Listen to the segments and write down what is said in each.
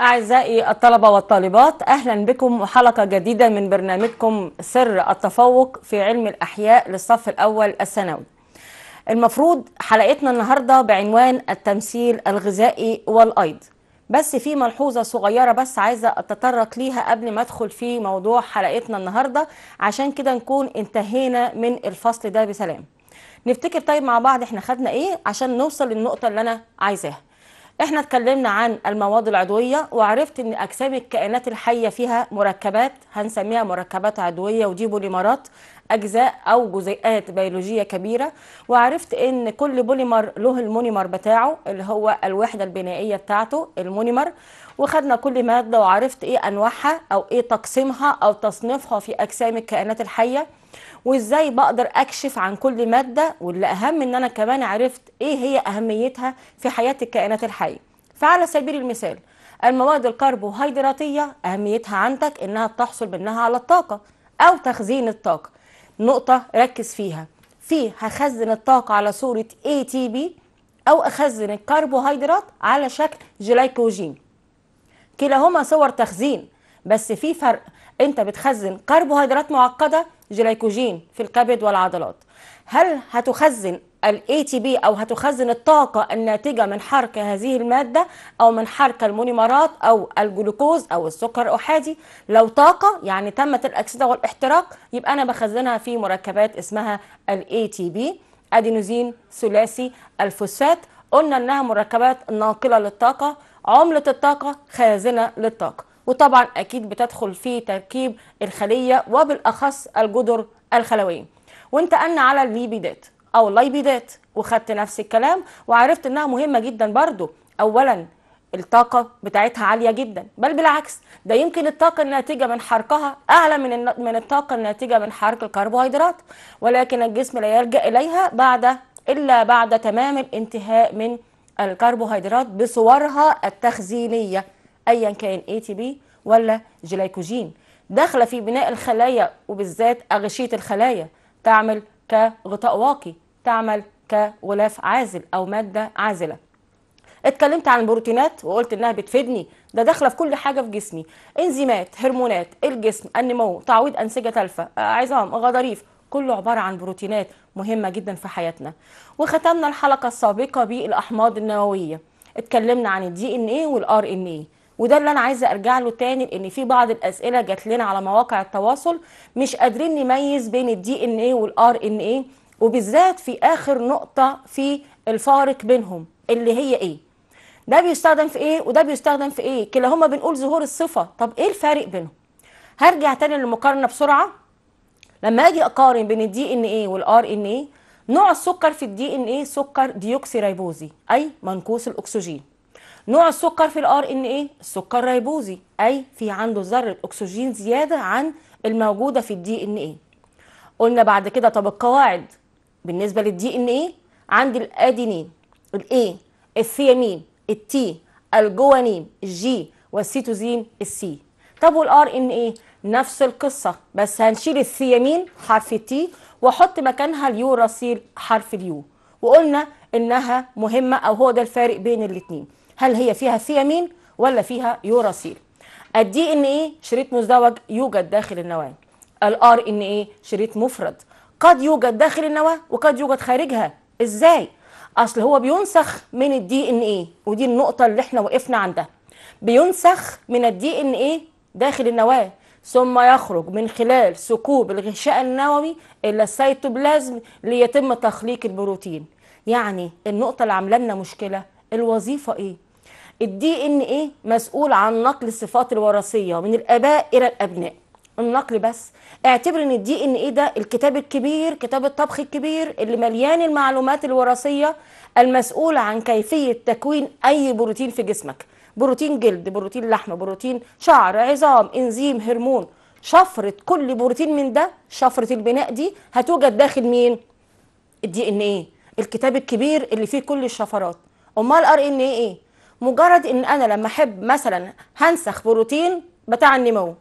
أعزائي الطلبة والطالبات أهلا بكم وحلقة جديدة من برنامجكم سر التفوق في علم الأحياء للصف الأول الثانوي المفروض حلقتنا النهاردة بعنوان التمثيل الغذائي والأيض بس في ملحوظة صغيرة بس عايزة أتطرق ليها قبل ما أدخل في موضوع حلقتنا النهاردة عشان كده نكون انتهينا من الفصل ده بسلام نفتكر طيب مع بعض احنا خدنا ايه عشان نوصل للنقطة اللي أنا عايزاها احنا اتكلمنا عن المواد العضويه وعرفت ان اجسام الكائنات الحيه فيها مركبات هنسميها مركبات عضويه ودي بوليمرات اجزاء او جزيئات بيولوجيه كبيره وعرفت ان كل بوليمر له المونيمر بتاعه اللي هو الوحده البنائيه بتاعته المونيمر وخدنا كل ماده وعرفت ايه انواعها او ايه تقسيمها او تصنيفها في اجسام الكائنات الحيه وازاي بقدر اكشف عن كل ماده واللي اهم ان انا كمان عرفت ايه هي اهميتها في حياه الكائنات الحيه فعلى سبيل المثال المواد الكربوهيدراتيه اهميتها عندك انها بتحصل منها على الطاقه او تخزين الطاقه نقطه ركز فيها في هخزن الطاقه على صوره اي تي بي او اخزن الكربوهيدرات على شكل جلايكوجين كلاهما صور تخزين بس في فرق انت بتخزن كربوهيدرات معقده جليكوجين في الكبد والعضلات هل هتخزن الاي تي بي او هتخزن الطاقه الناتجه من حرق هذه الماده او من حرق المونيمرات او الجلوكوز او السكر الاحادي لو طاقه يعني تمت الاكسده والاحتراق يبقى انا بخزنها في مركبات اسمها الاي تي بي ادينوزين ثلاثي الفوسفات قلنا انها مركبات ناقله للطاقه عمله الطاقه خازنه للطاقه وطبعا اكيد بتدخل في تركيب الخليه وبالاخص الجدر الخلويه وانتقلنا على الليبيدات او اللايبيدات وخدت نفس الكلام وعرفت انها مهمه جدا برضو اولا الطاقة بتاعتها عالية جدا بل بالعكس ده يمكن الطاقة الناتجة من حرقها أعلى من من الطاقة الناتجة من حرق الكربوهيدرات ولكن الجسم لا يلجأ إليها بعد إلا بعد تمام الانتهاء من الكربوهيدرات بصورها التخزينية ايا كان اي تي بي ولا جلايكوجين داخله في بناء الخلايا وبالذات اغشيه الخلايا تعمل كغطاء واقي تعمل كغلاف عازل او ماده عازله اتكلمت عن البروتينات وقلت انها بتفيدني ده داخله في كل حاجه في جسمي انزيمات هرمونات الجسم النمو تعويض انسجه تالفه عظام غضاريف كله عباره عن بروتينات مهمه جدا في حياتنا وختمنا الحلقه السابقه بالاحماض النوويه اتكلمنا عن الدي ان ايه والار ان ايه وده اللي انا عايزه ارجع له تاني لان في بعض الاسئله جات لنا على مواقع التواصل مش قادرين نميز بين الدي ان ايه والار ان ايه وبالذات في اخر نقطه في الفارق بينهم اللي هي ايه ده بيستخدم في ايه وده بيستخدم في ايه كلاهما بنقول ظهور الصفه طب ايه الفارق بينهم هرجع تاني للمقارنه بسرعه لما اجي اقارن بين الدي ان ايه والار ان ايه نوع السكر في الدي ان ايه سكر ديوكسي ريبوزي اي منقوص الاكسجين نوع السكر في الار ان ايه السكر ريبوزي اي في عنده ذره اكسجين زياده عن الموجوده في الدي ان ايه قلنا بعد كده طب القواعد بالنسبه للدي ان ايه عندي الادينين الاي الثيامين التي الجوانين الجي والسيتوزين السي طب والار ان ايه نفس القصه بس هنشيل الثيامين حرف التي واحط مكانها اليوراسيل حرف اليو وقلنا انها مهمه او هو ده الفارق بين الاثنين هل هي فيها ثيامين ولا فيها يوراسيل الدي ان اي شريط مزدوج يوجد داخل النواه الار ان اي شريط مفرد قد يوجد داخل النواه وقد يوجد خارجها ازاي اصل هو بينسخ من الدي ان اي ودي النقطه اللي احنا وقفنا عندها بينسخ من الدي ان اي داخل النواه ثم يخرج من خلال ثقوب الغشاء النووي الى السيتوبلازم ليتم تخليق البروتين يعني النقطه اللي عامله لنا مشكله الوظيفه ايه الدي ان ايه مسؤول عن نقل الصفات الوراثيه من الاباء الى الابناء النقل بس اعتبر ان الدي ان ايه ده الكتاب الكبير كتاب الطبخ الكبير اللي مليان المعلومات الوراثيه المسؤول عن كيفيه تكوين اي بروتين في جسمك بروتين جلد بروتين لحم بروتين شعر عظام انزيم هرمون شفره كل بروتين من ده شفره البناء دي هتوجد داخل مين الدي ان ايه الكتاب الكبير اللي فيه كل الشفرات امال ار ان ايه مجرد ان انا لما احب مثلا هنسخ بروتين بتاع النمو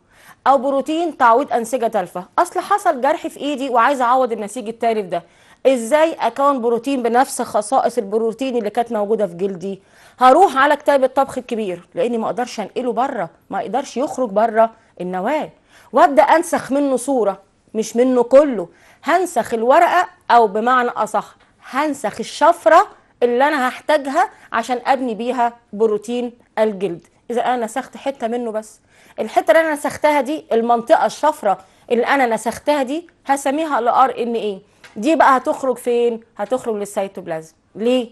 او بروتين تعويض انسجه تالفه اصل حصل جرح في ايدي وعايز اعوض النسيج التالف ده ازاي اكون بروتين بنفس خصائص البروتين اللي كانت موجوده في جلدي هروح على كتاب الطبخ الكبير لاني ما اقدرش انقله بره ما اقدرش يخرج بره النواه وابدا انسخ منه صوره مش منه كله هنسخ الورقه او بمعنى اصح هنسخ الشفره اللي انا هحتاجها عشان ابني بيها بروتين الجلد اذا انا نسخت حته منه بس الحته اللي انا نسختها دي المنطقه الشفره اللي انا نسختها دي هسميها الار ان ايه دي بقى هتخرج فين هتخرج للسيتوبلازم ليه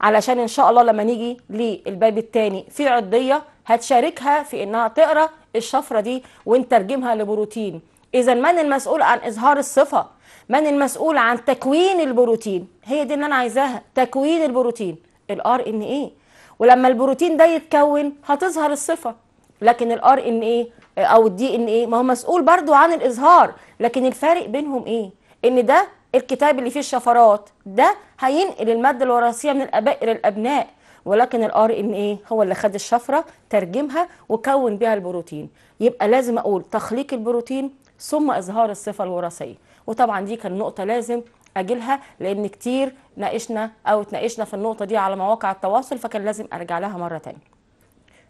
علشان ان شاء الله لما نيجي للباب الثاني في عضيه هتشاركها في انها تقرا الشفره دي ونترجمها لبروتين اذا من المسؤول عن اظهار الصفه من المسؤول عن تكوين البروتين هي دي اللي انا عايزاها تكوين البروتين الار ان ايه ولما البروتين ده يتكون هتظهر الصفه لكن الار ان ايه او الدي ان ايه ما هو مسؤول برضو عن الاظهار لكن الفارق بينهم ايه ان ده الكتاب اللي فيه الشفرات ده هينقل الماده الوراثيه من الاباء الى الابناء ولكن الار ان ايه هو اللي خد الشفره ترجمها وكون بيها البروتين يبقى لازم اقول تخليق البروتين ثم اظهار الصفه الوراثيه وطبعا دي كان نقطه لازم اجيلها لان كتير ناقشنا او اتناقشنا في النقطه دي على مواقع التواصل فكان لازم ارجع لها مره تانية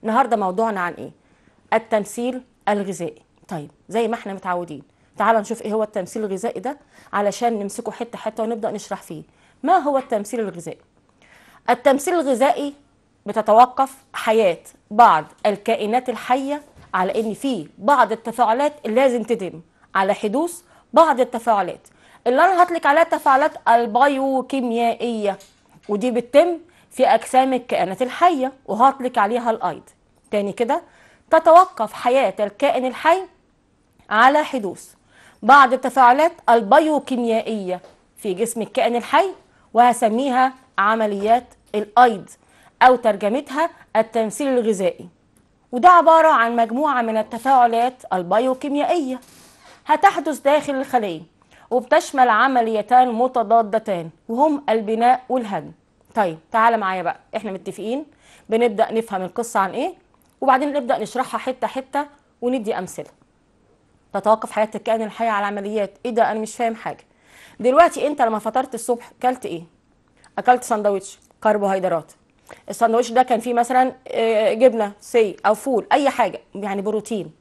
النهارده موضوعنا عن ايه التمثيل الغذائي طيب زي ما احنا متعودين تعال نشوف ايه هو التمثيل الغذائي ده علشان نمسكه حته حته ونبدا نشرح فيه ما هو التمثيل الغذائي التمثيل الغذائي بتتوقف حياه بعض الكائنات الحيه على ان في بعض التفاعلات اللي لازم تتم على حدوث بعض التفاعلات اللي انا هطلق عليها التفاعلات البيوكيميائيه ودي بتتم في اجسام الكائنات الحيه وهطلق عليها الايض تاني كده تتوقف حياه الكائن الحي على حدوث بعض التفاعلات البيوكيميائيه في جسم الكائن الحي وهسميها عمليات الايض او ترجمتها التمثيل الغذائي وده عباره عن مجموعه من التفاعلات البيوكيميائيه هتحدث داخل الخلية وبتشمل عمليتان متضادتان وهم البناء والهدم طيب تعالى معايا بقى احنا متفقين بنبدأ نفهم القصة عن ايه وبعدين نبدأ نشرحها حتة حتة وندي أمثلة تتوقف حياة الكائن الحي على عمليات ايه ده انا مش فاهم حاجة دلوقتي انت لما فطرت الصبح اكلت ايه اكلت سندوتش كربوهيدرات الساندوتش ده كان فيه مثلا آه، جبنه سي او فول اي حاجه يعني بروتين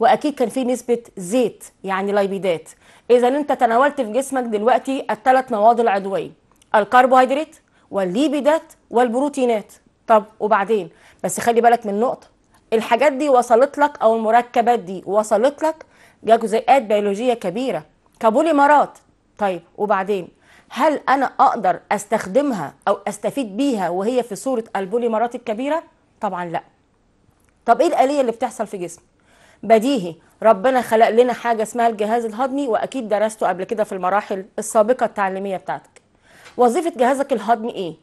واكيد كان في نسبه زيت يعني لايبيدات اذا انت تناولت في جسمك دلوقتي الثلاث مواد العضويه الكربوهيدرات والليبيدات والبروتينات طب وبعدين بس خلي بالك من نقطه الحاجات دي وصلت لك او المركبات دي وصلت لك جزيئات بيولوجيه كبيره كبوليمرات طيب وبعدين هل انا اقدر استخدمها او استفيد بيها وهي في صوره البوليمرات الكبيره طبعا لا طب ايه الاليه اللي بتحصل في جسمي بديهي ربنا خلق لنا حاجة اسمها الجهاز الهضمي وأكيد درسته قبل كده في المراحل السابقة التعليمية بتاعتك وظيفة جهازك الهضمي إيه؟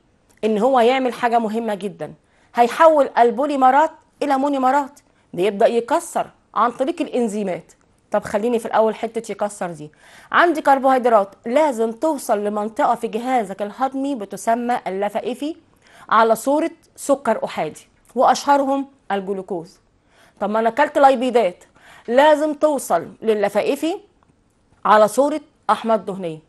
إن هو يعمل حاجة مهمة جدا هيحول البوليمرات إلى مونيمرات بيبدأ يكسر عن طريق الإنزيمات طب خليني في الأول حتة يكسر دي عندي كربوهيدرات لازم توصل لمنطقة في جهازك الهضمي بتسمى اللفائفي على صورة سكر أحادي وأشهرهم الجلوكوز طب ما انا اكلت لايبيدات لازم توصل للفائفي على صوره احماض دهنيه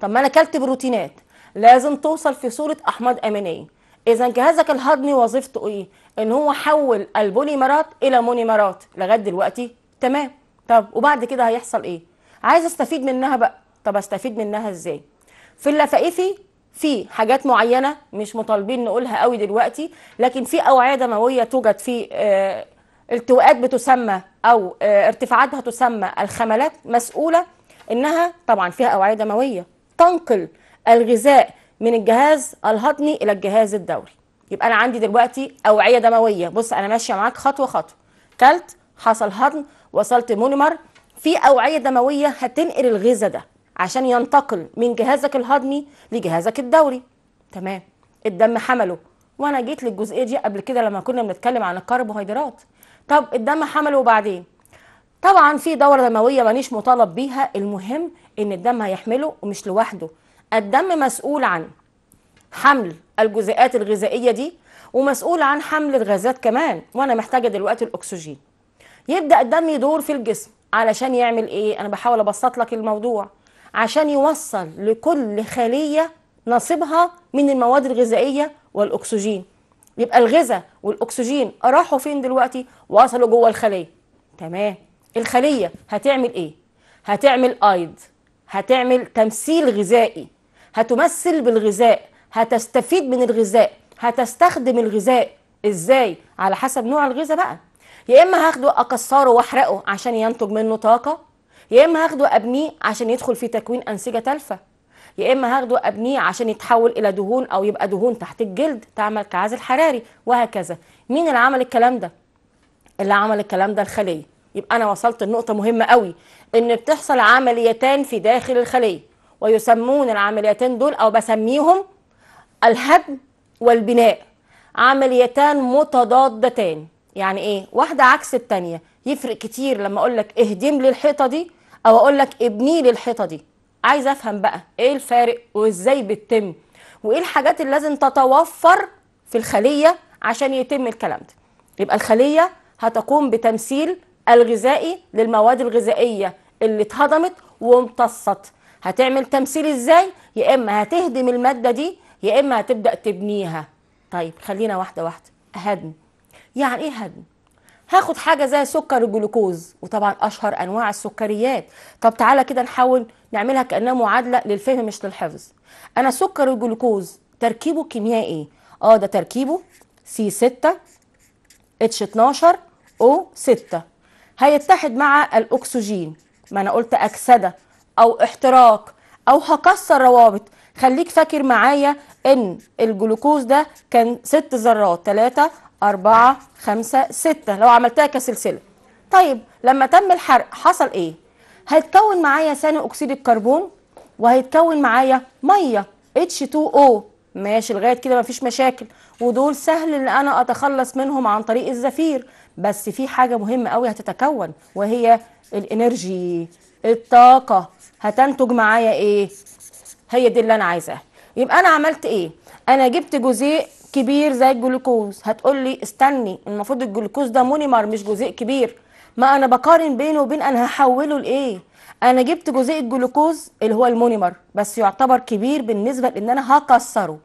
طب ما انا اكلت بروتينات لازم توصل في صوره احماض امينيه اذا جهازك الهضمي وظيفته ايه ان هو حول البوليمرات الى مونيمرات لغايه دلوقتي تمام طب وبعد كده هيحصل ايه عايز استفيد منها بقى طب استفيد منها ازاي في اللفائفي في حاجات معينه مش مطالبين نقولها قوي دلوقتي لكن في اوعيه دمويه توجد في آه التواءات بتسمى او آه، ارتفاعاتها تسمى الخملات مسؤوله انها طبعا فيها اوعيه دمويه تنقل الغذاء من الجهاز الهضمي الى الجهاز الدوري يبقى انا عندي دلوقتي اوعيه دمويه بص انا ماشيه معاك خطوه خطوه كلت حصل هضم وصلت مونومر في اوعيه دمويه هتنقل الغذاء ده عشان ينتقل من جهازك الهضمي لجهازك الدوري تمام الدم حمله وانا جيت للجزئيه دي قبل كده لما كنا بنتكلم عن الكربوهيدرات طب الدم حمل وبعدين طبعا في دورة دموية مانيش مطالب بيها المهم ان الدم هيحمله ومش لوحده الدم مسؤول عن حمل الجزيئات الغذائية دي ومسؤول عن حمل الغازات كمان وانا محتاجة دلوقتي الاكسجين يبدأ الدم يدور في الجسم علشان يعمل ايه انا بحاول ابسط لك الموضوع عشان يوصل لكل خلية نصيبها من المواد الغذائية والاكسجين يبقى الغذاء والاكسجين راحوا فين دلوقتي وصلوا جوه الخليه تمام الخليه هتعمل ايه هتعمل ايض هتعمل تمثيل غذائي هتمثل بالغذاء هتستفيد من الغذاء هتستخدم الغذاء ازاي على حسب نوع الغذاء بقى يا اما هاخده اكسره واحرقه عشان ينتج منه طاقه يا اما هاخده ابنيه عشان يدخل في تكوين انسجه تالفه يا اما هاخده ابنيه عشان يتحول الى دهون او يبقى دهون تحت الجلد تعمل كعازل حراري وهكذا مين اللي عمل الكلام ده اللي عمل الكلام ده الخليه يبقى انا وصلت لنقطه مهمه قوي ان بتحصل عمليتان في داخل الخليه ويسمون العمليتين دول او بسميهم الهدم والبناء عمليتان متضادتان يعني ايه واحده عكس الثانيه يفرق كتير لما اقول لك اهدم لي الحيطه دي او اقول لك ابني لي الحيطه دي عايزه افهم بقى ايه الفارق وازاي بتتم وايه الحاجات اللي لازم تتوفر في الخليه عشان يتم الكلام ده يبقى الخليه هتقوم بتمثيل الغذائي للمواد الغذائيه اللي اتهضمت وامتصت هتعمل تمثيل ازاي يا اما هتهدم الماده دي يا اما هتبدا تبنيها طيب خلينا واحده واحده هدم يعني ايه هدم هاخد حاجه زي سكر الجلوكوز وطبعا اشهر انواع السكريات طب تعالى كده نحاول نعملها كانها معادله للفهم مش للحفظ انا سكر الجلوكوز تركيبه كيميائي إيه؟ اه ده تركيبه سي 6 اتش 12 او 6 هيتحد مع الاكسجين ما انا قلت اكسده او احتراق او هكسر روابط خليك فاكر معايا ان الجلوكوز ده كان ست ذرات تلاته أربعة خمسة ستة لو عملتها كسلسله طيب لما تم الحرق حصل ايه هيتكون معايا ثاني اكسيد الكربون وهيتكون معايا ميه H2O ماشي لغايه كده مفيش مشاكل ودول سهل ان انا اتخلص منهم عن طريق الزفير بس في حاجه مهمه قوي هتتكون وهي الانرجي الطاقه هتنتج معايا ايه هي دي اللي انا عايزاها يبقى انا عملت ايه انا جبت جزيء كبير زي الجلوكوز هتقول لي استني المفروض الجلوكوز ده مونيمر مش جزيء كبير ما انا بقارن بينه وبين انا هحوله لايه انا جبت جزيء الجلوكوز اللي هو المونيمر بس يعتبر كبير بالنسبه لان انا هكسره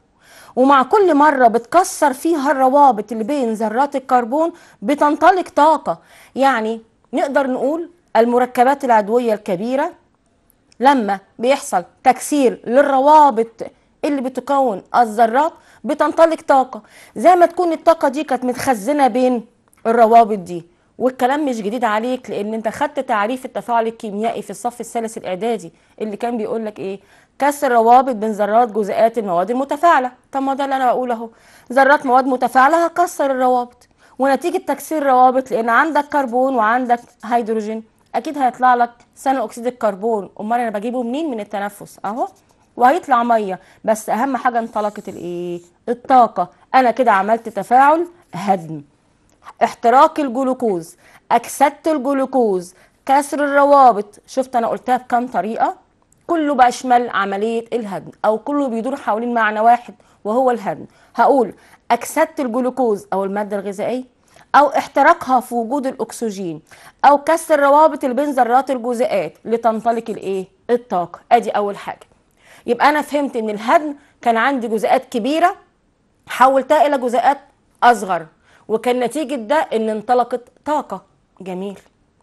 ومع كل مرة بتكسر فيها الروابط اللي بين ذرات الكربون بتنطلق طاقة يعني نقدر نقول المركبات العدوية الكبيرة لما بيحصل تكسير للروابط اللي بتكون الذرات بتنطلق طاقة زي ما تكون الطاقة دي كانت متخزنة بين الروابط دي والكلام مش جديد عليك لان انت خدت تعريف التفاعل الكيميائي في الصف الثالث الاعدادي اللي كان بيقول لك ايه كسر روابط بين ذرات جزيئات المواد المتفاعله طب ما ده اللي انا بقوله اهو ذرات مواد متفاعله هكسر الروابط ونتيجه تكسير الروابط لان عندك كربون وعندك هيدروجين اكيد هيطلع لك ثاني اكسيد الكربون امال انا بجيبه منين من التنفس اهو وهيطلع ميه بس اهم حاجه انطلقت الايه الطاقه انا كده عملت تفاعل هدم احتراق الجلوكوز اكسدت الجلوكوز كسر الروابط شفت انا قلتها بكام طريقه كله بيشمل عمليه الهدم او كله بيدور حوالين معنى واحد وهو الهدم هقول اكسدت الجلوكوز او الماده الغذائيه او احتراقها في وجود الاكسجين او كسر روابط بين ذرات الجزيئات لتنطلق الايه الطاقه ادي اول حاجه يبقى انا فهمت ان الهدم كان عندي جزيئات كبيره حولتها الى جزيئات اصغر وكان نتيجة ده إن انطلقت طاقة جميل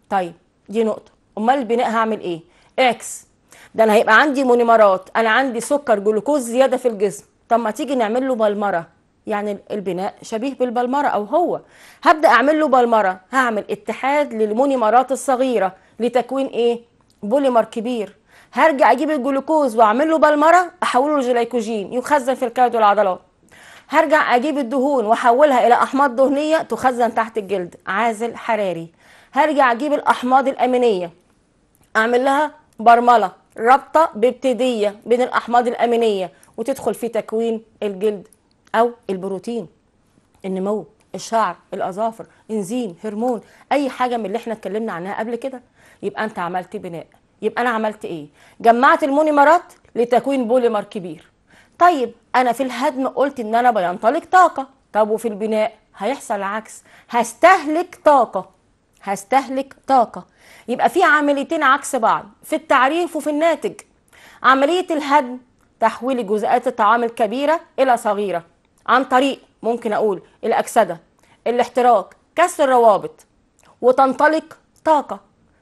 طيب دي نقطة أمال البناء هعمل إيه؟ إكس ده أنا هيبقى عندي مونيمرات أنا عندي سكر جلوكوز زيادة في الجسم طب ما تيجي نعمل له بلمرة يعني البناء شبيه بالبلمرة أو هو هبدأ أعمل له بلمرة هعمل اتحاد للمونيمرات الصغيرة لتكوين إيه؟ بوليمر كبير هرجع أجيب الجلوكوز وأعمل له بلمرة أحوله لجليكوجين يخزن في الكبد والعضلات هرجع اجيب الدهون واحولها الى احماض دهنيه تخزن تحت الجلد عازل حراري هرجع اجيب الاحماض الامينيه اعمل لها برمله رابطه ببتديه بين الاحماض الامينيه وتدخل في تكوين الجلد او البروتين النمو الشعر الاظافر انزيم هرمون اي حاجه من اللي احنا اتكلمنا عنها قبل كده يبقى انت عملت بناء يبقى انا عملت ايه جمعت المونيمرات لتكوين بوليمر كبير طيب انا في الهدم قلت ان انا بينطلق طاقه طب وفي البناء هيحصل العكس هستهلك طاقه هستهلك طاقه يبقى في عمليتين عكس بعض في التعريف وفي الناتج عمليه الهدم تحويل جزيئات الطعام الكبيره الى صغيره عن طريق ممكن اقول الاكسده الاحتراق كسر الروابط وتنطلق طاقه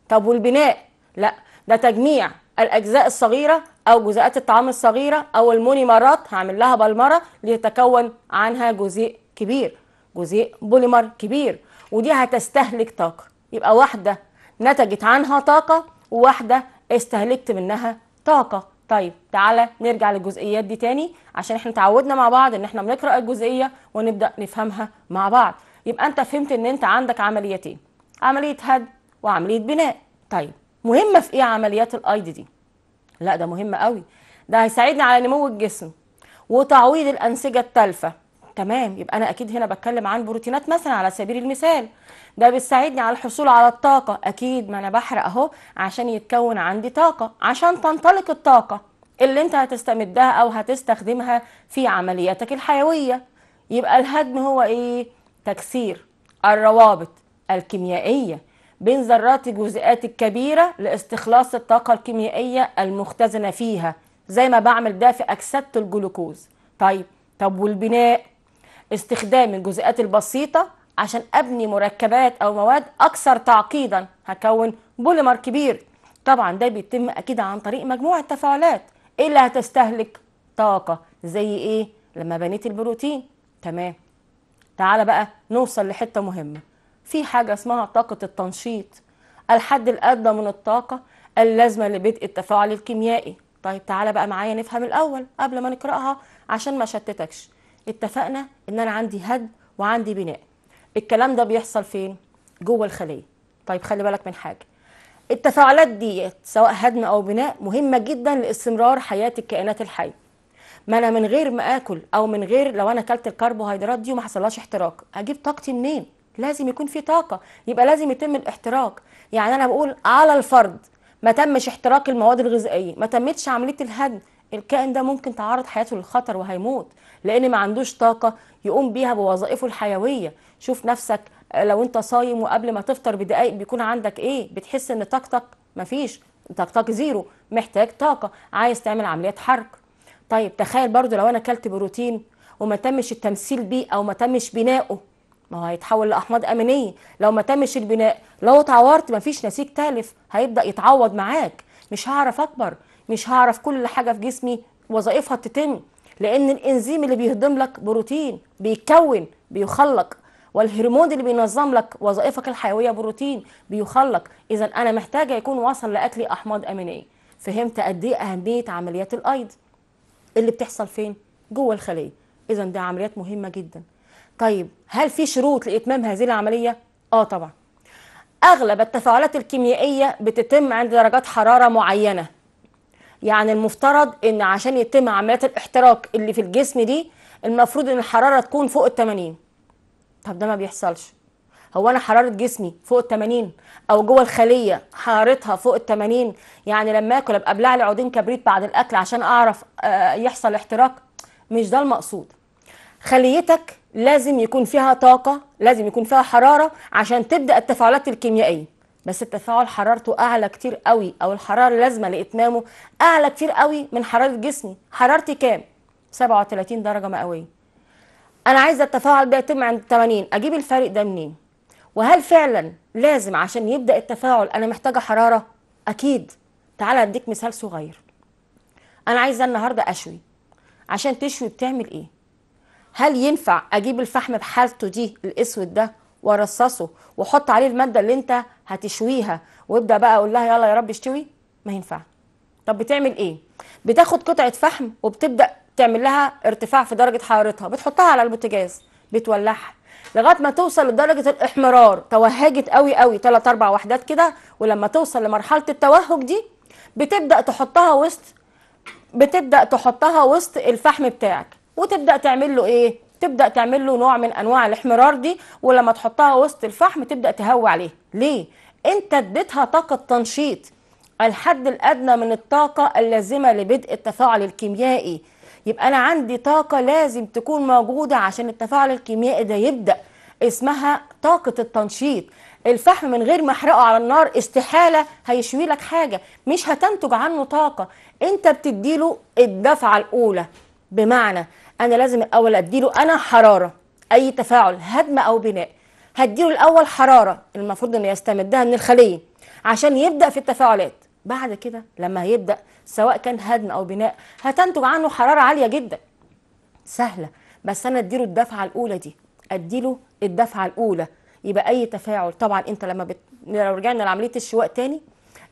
طب والبناء لا ده تجميع الاجزاء الصغيره أو جزيئات الطعام الصغيرة أو المونيمرات هعمل لها بلمرة ليتكون عنها جزيء كبير جزيء بوليمر كبير ودي هتستهلك طاقة يبقى واحدة نتجت عنها طاقة وواحدة استهلكت منها طاقة طيب تعالى نرجع للجزئيات دي تاني عشان احنا تعودنا مع بعض ان احنا بنقرا الجزئيه ونبدا نفهمها مع بعض يبقى انت فهمت ان انت عندك عمليتين عمليه هد وعمليه بناء طيب مهمه في ايه عمليات الايد دي لا ده مهم قوي ده هيساعدني على نمو الجسم وتعويض الانسجه التالفه تمام يبقى انا اكيد هنا بتكلم عن بروتينات مثلا على سبيل المثال ده بيساعدني على الحصول على الطاقه اكيد ما انا بحرق اهو عشان يتكون عندي طاقه عشان تنطلق الطاقه اللي انت هتستمدها او هتستخدمها في عملياتك الحيويه يبقى الهدم هو ايه تكسير الروابط الكيميائيه بين ذرات الجزيئات الكبيرة لاستخلاص الطاقة الكيميائية المختزنة فيها زي ما بعمل ده في أكسدة الجلوكوز طيب طب والبناء استخدام الجزيئات البسيطة عشان أبني مركبات أو مواد أكثر تعقيدا هكون بوليمر كبير طبعا ده بيتم أكيد عن طريق مجموعة تفاعلات إيه اللي هتستهلك طاقة زي إيه لما بنيت البروتين تمام تعال بقى نوصل لحتة مهمة في حاجة اسمها طاقة التنشيط الحد الأدنى من الطاقة اللازمة لبدء التفاعل الكيميائي طيب تعالى بقى معايا نفهم الأول قبل ما نقرأها عشان ما شتتكش اتفقنا ان انا عندي هد وعندي بناء الكلام ده بيحصل فين جوه الخليه طيب خلي بالك من حاجه التفاعلات دي سواء هدم او بناء مهمه جدا لاستمرار حياه الكائنات الحيه ما انا من غير ما اكل او من غير لو انا اكلت الكربوهيدرات دي وما حصلهاش احتراق اجيب طاقتي منين لازم يكون في طاقه يبقى لازم يتم الاحتراق يعني انا بقول على الفرض ما تمش احتراق المواد الغذائيه ما تمتش عمليه الهدم الكائن ده ممكن تعرض حياته للخطر وهيموت لان ما عندوش طاقه يقوم بيها بوظائفه الحيويه شوف نفسك لو انت صايم وقبل ما تفطر بدقائق بيكون عندك ايه بتحس ان طاقتك مفيش طاقتك زيرو محتاج طاقه عايز تعمل عمليه حرق طيب تخيل برضو لو انا اكلت بروتين وما تمش التمثيل بيه او ما تمش بنائه ما هو هيتحول لاحماض امينيه لو ما تمش البناء لو اتعورت ما فيش نسيج تالف هيبدا يتعوض معاك مش هعرف اكبر مش هعرف كل حاجه في جسمي وظائفها تتم لان الانزيم اللي بيهضم لك بروتين بيتكون بيخلق والهرمون اللي بينظم لك وظائفك الحيويه بروتين بيخلق اذا انا محتاجه يكون وصل لاكلي احماض امينيه فهمت قد ايه اهميه عمليات الايض اللي بتحصل فين جوه الخليه اذا دي عمليات مهمه جدا طيب هل في شروط لإتمام هذه العملية؟ آه طبعا أغلب التفاعلات الكيميائية بتتم عند درجات حرارة معينة يعني المفترض ان عشان يتم عمليات الاحتراق اللي في الجسم دي المفروض ان الحراره تكون فوق ال 80 طب ده ما بيحصلش هو انا حراره جسمي فوق ال 80 او جوه الخليه حرارتها فوق ال 80 يعني لما اكل ابقى ابلع لي عودين كبريت بعد الاكل عشان اعرف آه، يحصل احتراق مش ده المقصود خليتك لازم يكون فيها طاقة لازم يكون فيها حرارة عشان تبدأ التفاعلات الكيميائية بس التفاعل حرارته أعلى كتير قوي أو الحرارة اللازمة لإتمامه أعلى كتير قوي من حرارة جسمي حرارتي كام؟ 37 درجة مئوية أنا عايزة التفاعل ده يتم عند 80 أجيب الفرق ده منين؟ وهل فعلا لازم عشان يبدأ التفاعل أنا محتاجة حرارة؟ أكيد تعالى أديك مثال صغير أنا عايزة النهاردة أشوي عشان تشوي بتعمل إيه؟ هل ينفع اجيب الفحم بحالته دي الاسود ده وارصصه واحط عليه الماده اللي انت هتشويها وابدا بقى اقول لها يلا يا رب اشتوي ما ينفع طب بتعمل ايه بتاخد قطعه فحم وبتبدا تعمل لها ارتفاع في درجه حرارتها بتحطها على البوتاجاز بتولعها لغايه ما توصل لدرجه الاحمرار توهجت قوي قوي 3 4 وحدات كده ولما توصل لمرحله التوهج دي بتبدا تحطها وسط بتبدا تحطها وسط الفحم بتاعك وتبدا تعمل له ايه تبدا تعمل له نوع من انواع الاحمرار دي ولما تحطها وسط الفحم تبدا تهوي عليه ليه انت اديتها طاقه تنشيط الحد الادنى من الطاقه اللازمه لبدء التفاعل الكيميائي يبقى انا عندي طاقه لازم تكون موجوده عشان التفاعل الكيميائي ده يبدا اسمها طاقه التنشيط الفحم من غير ما احرقه على النار استحاله هيشوي لك حاجه مش هتنتج عنه طاقه انت بتديله الدفعه الاولى بمعنى انا لازم الاول اديله انا حراره اي تفاعل هدم او بناء هديله الاول حراره المفروض انه يستمدها من الخليه عشان يبدا في التفاعلات بعد كده لما هيبدا سواء كان هدم او بناء هتنتج عنه حراره عاليه جدا سهله بس انا اديله الدفعه الاولى دي اديله الدفعه الاولى يبقى اي تفاعل طبعا انت لما بت... لو رجعنا لعمليه الشواء تاني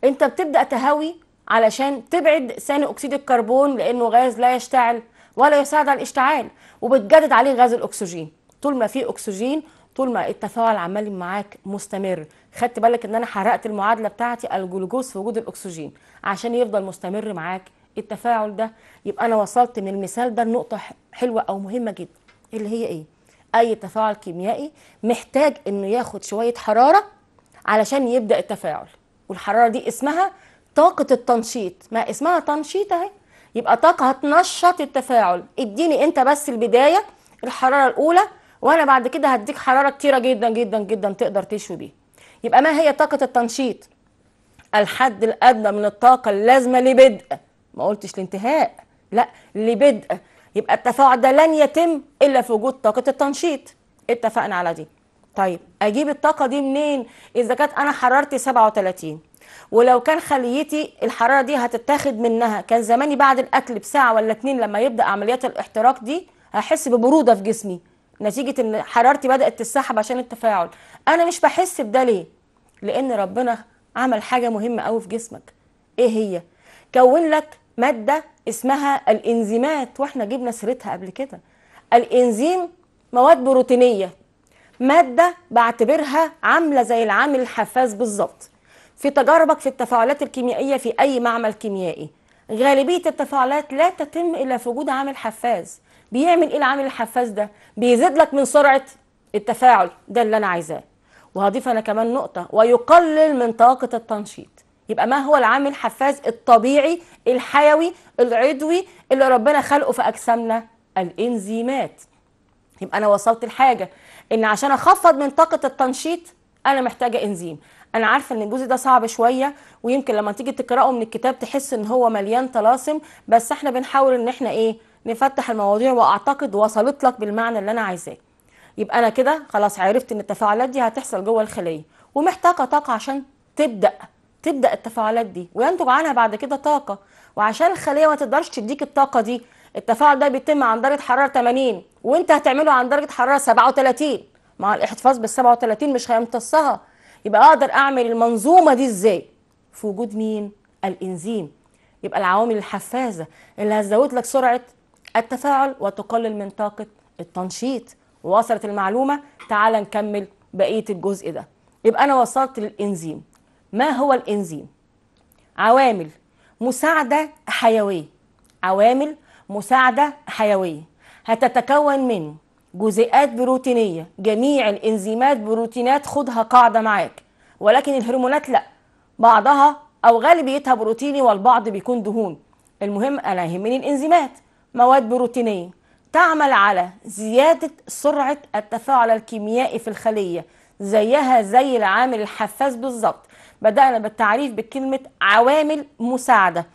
انت بتبدا تهوي علشان تبعد ثاني اكسيد الكربون لانه غاز لا يشتعل ولا يساعد على الاشتعال وبتجدد عليه غاز الاكسجين طول ما في اكسجين طول ما التفاعل العملي معاك مستمر خدت بالك ان انا حرقت المعادله بتاعتي الجلوكوز في وجود الاكسجين عشان يفضل مستمر معاك التفاعل ده يبقى انا وصلت من المثال ده لنقطه حلوه او مهمه جدا اللي هي ايه اي تفاعل كيميائي محتاج انه ياخد شويه حراره علشان يبدا التفاعل والحراره دي اسمها طاقه التنشيط ما اسمها تنشيط اهي يبقى طاقة هتنشط التفاعل اديني انت بس البداية الحرارة الاولى وانا بعد كده هديك حرارة كتيرة جدا جدا جدا تقدر تشوي بيها يبقى ما هي طاقة التنشيط الحد الادنى من الطاقة اللازمة لبدء ما قلتش لانتهاء لا لبدء يبقى التفاعل ده لن يتم الا في وجود طاقة التنشيط اتفقنا على دي طيب اجيب الطاقة دي منين اذا كانت انا حرارتي 37 ولو كان خليتي الحراره دي هتتاخد منها كان زماني بعد الاكل بساعه ولا اتنين لما يبدا عمليات الاحتراق دي هحس ببروده في جسمي نتيجه ان حرارتي بدات تسحب عشان التفاعل انا مش بحس بده ليه لان ربنا عمل حاجه مهمه قوي في جسمك ايه هي كون لك ماده اسمها الانزيمات واحنا جبنا سيرتها قبل كده الانزيم مواد بروتينيه ماده بعتبرها عامله زي العامل الحفاز بالظبط في تجاربك في التفاعلات الكيميائية في أي معمل كيميائي غالبية التفاعلات لا تتم إلا في وجود عامل حفاز بيعمل إيه العامل الحفاز ده؟ بيزيد لك من سرعة التفاعل ده اللي أنا عايزاه وهضيف أنا كمان نقطة ويقلل من طاقة التنشيط يبقى ما هو العامل الحفاز الطبيعي الحيوي العضوي اللي ربنا خلقه في أجسامنا الإنزيمات يبقى أنا وصلت لحاجة إن عشان أخفض من طاقة التنشيط أنا محتاجة إنزيم انا عارفه ان الجزء ده صعب شويه ويمكن لما تيجي تقراه من الكتاب تحس ان هو مليان طلاسم بس احنا بنحاول ان احنا ايه نفتح المواضيع واعتقد وصلت لك بالمعنى اللي انا عايزاه يبقى انا كده خلاص عرفت ان التفاعلات دي هتحصل جوه الخليه ومحتاجه طاقه عشان تبدا تبدا التفاعلات دي وينتج عنها بعد كده طاقه وعشان الخليه ما تقدرش تديك الطاقه دي التفاعل ده بيتم عن درجه حراره 80 وانت هتعمله عن درجه حراره 37 مع الاحتفاظ بال 37 مش هيمتصها يبقى اقدر اعمل المنظومه دي ازاي في وجود مين الانزيم يبقى العوامل الحفازه اللي هتزود لك سرعه التفاعل وتقلل من طاقه التنشيط وصلت المعلومه تعال نكمل بقيه الجزء ده يبقى انا وصلت للانزيم ما هو الانزيم عوامل مساعده حيويه عوامل مساعده حيويه هتتكون من جزيئات بروتينية جميع الإنزيمات بروتينات خدها قاعدة معاك ولكن الهرمونات لأ بعضها أو غالبيتها بروتيني والبعض بيكون دهون المهم أنا يهمني الإنزيمات مواد بروتينية تعمل على زيادة سرعة التفاعل الكيميائي في الخلية زيها زي العامل الحفاز بالظبط بدأنا بالتعريف بكلمة عوامل مساعدة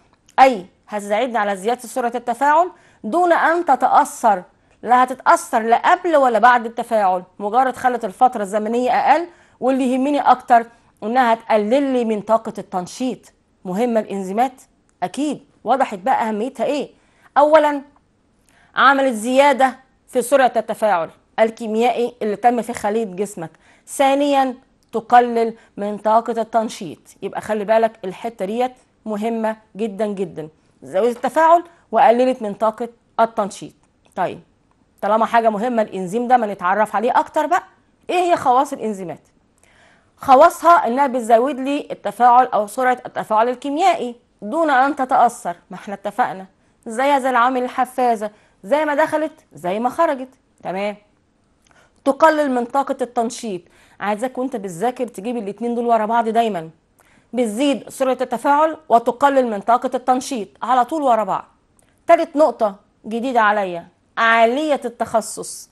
أي هتساعدنا على زيادة سرعة التفاعل دون أن تتأثر لا هتتاثر لا قبل ولا بعد التفاعل مجرد خلت الفتره الزمنيه اقل واللي يهمني اكتر انها تقلل لي من طاقه التنشيط مهمه الانزيمات اكيد وضحت بقى اهميتها ايه اولا عملت زياده في سرعه التفاعل الكيميائي اللي تم في خليه جسمك ثانيا تقلل من طاقه التنشيط يبقى خلي بالك الحته ديت مهمه جدا جدا زودت التفاعل وقللت من طاقه التنشيط طيب طالما حاجه مهمه الانزيم ده ما نتعرف عليه اكتر بقى ايه هي خواص الانزيمات خواصها انها بتزود لي التفاعل او سرعه التفاعل الكيميائي دون ان تتاثر ما احنا اتفقنا زي زي العامل الحفازه زي ما دخلت زي ما خرجت تمام تقلل من طاقه التنشيط عايزك وانت بتذاكر تجيب الاتنين دول ورا بعض دايما بتزيد سرعه التفاعل وتقلل من طاقه التنشيط على طول ورا بعض تالت نقطه جديده عليا عالية التخصص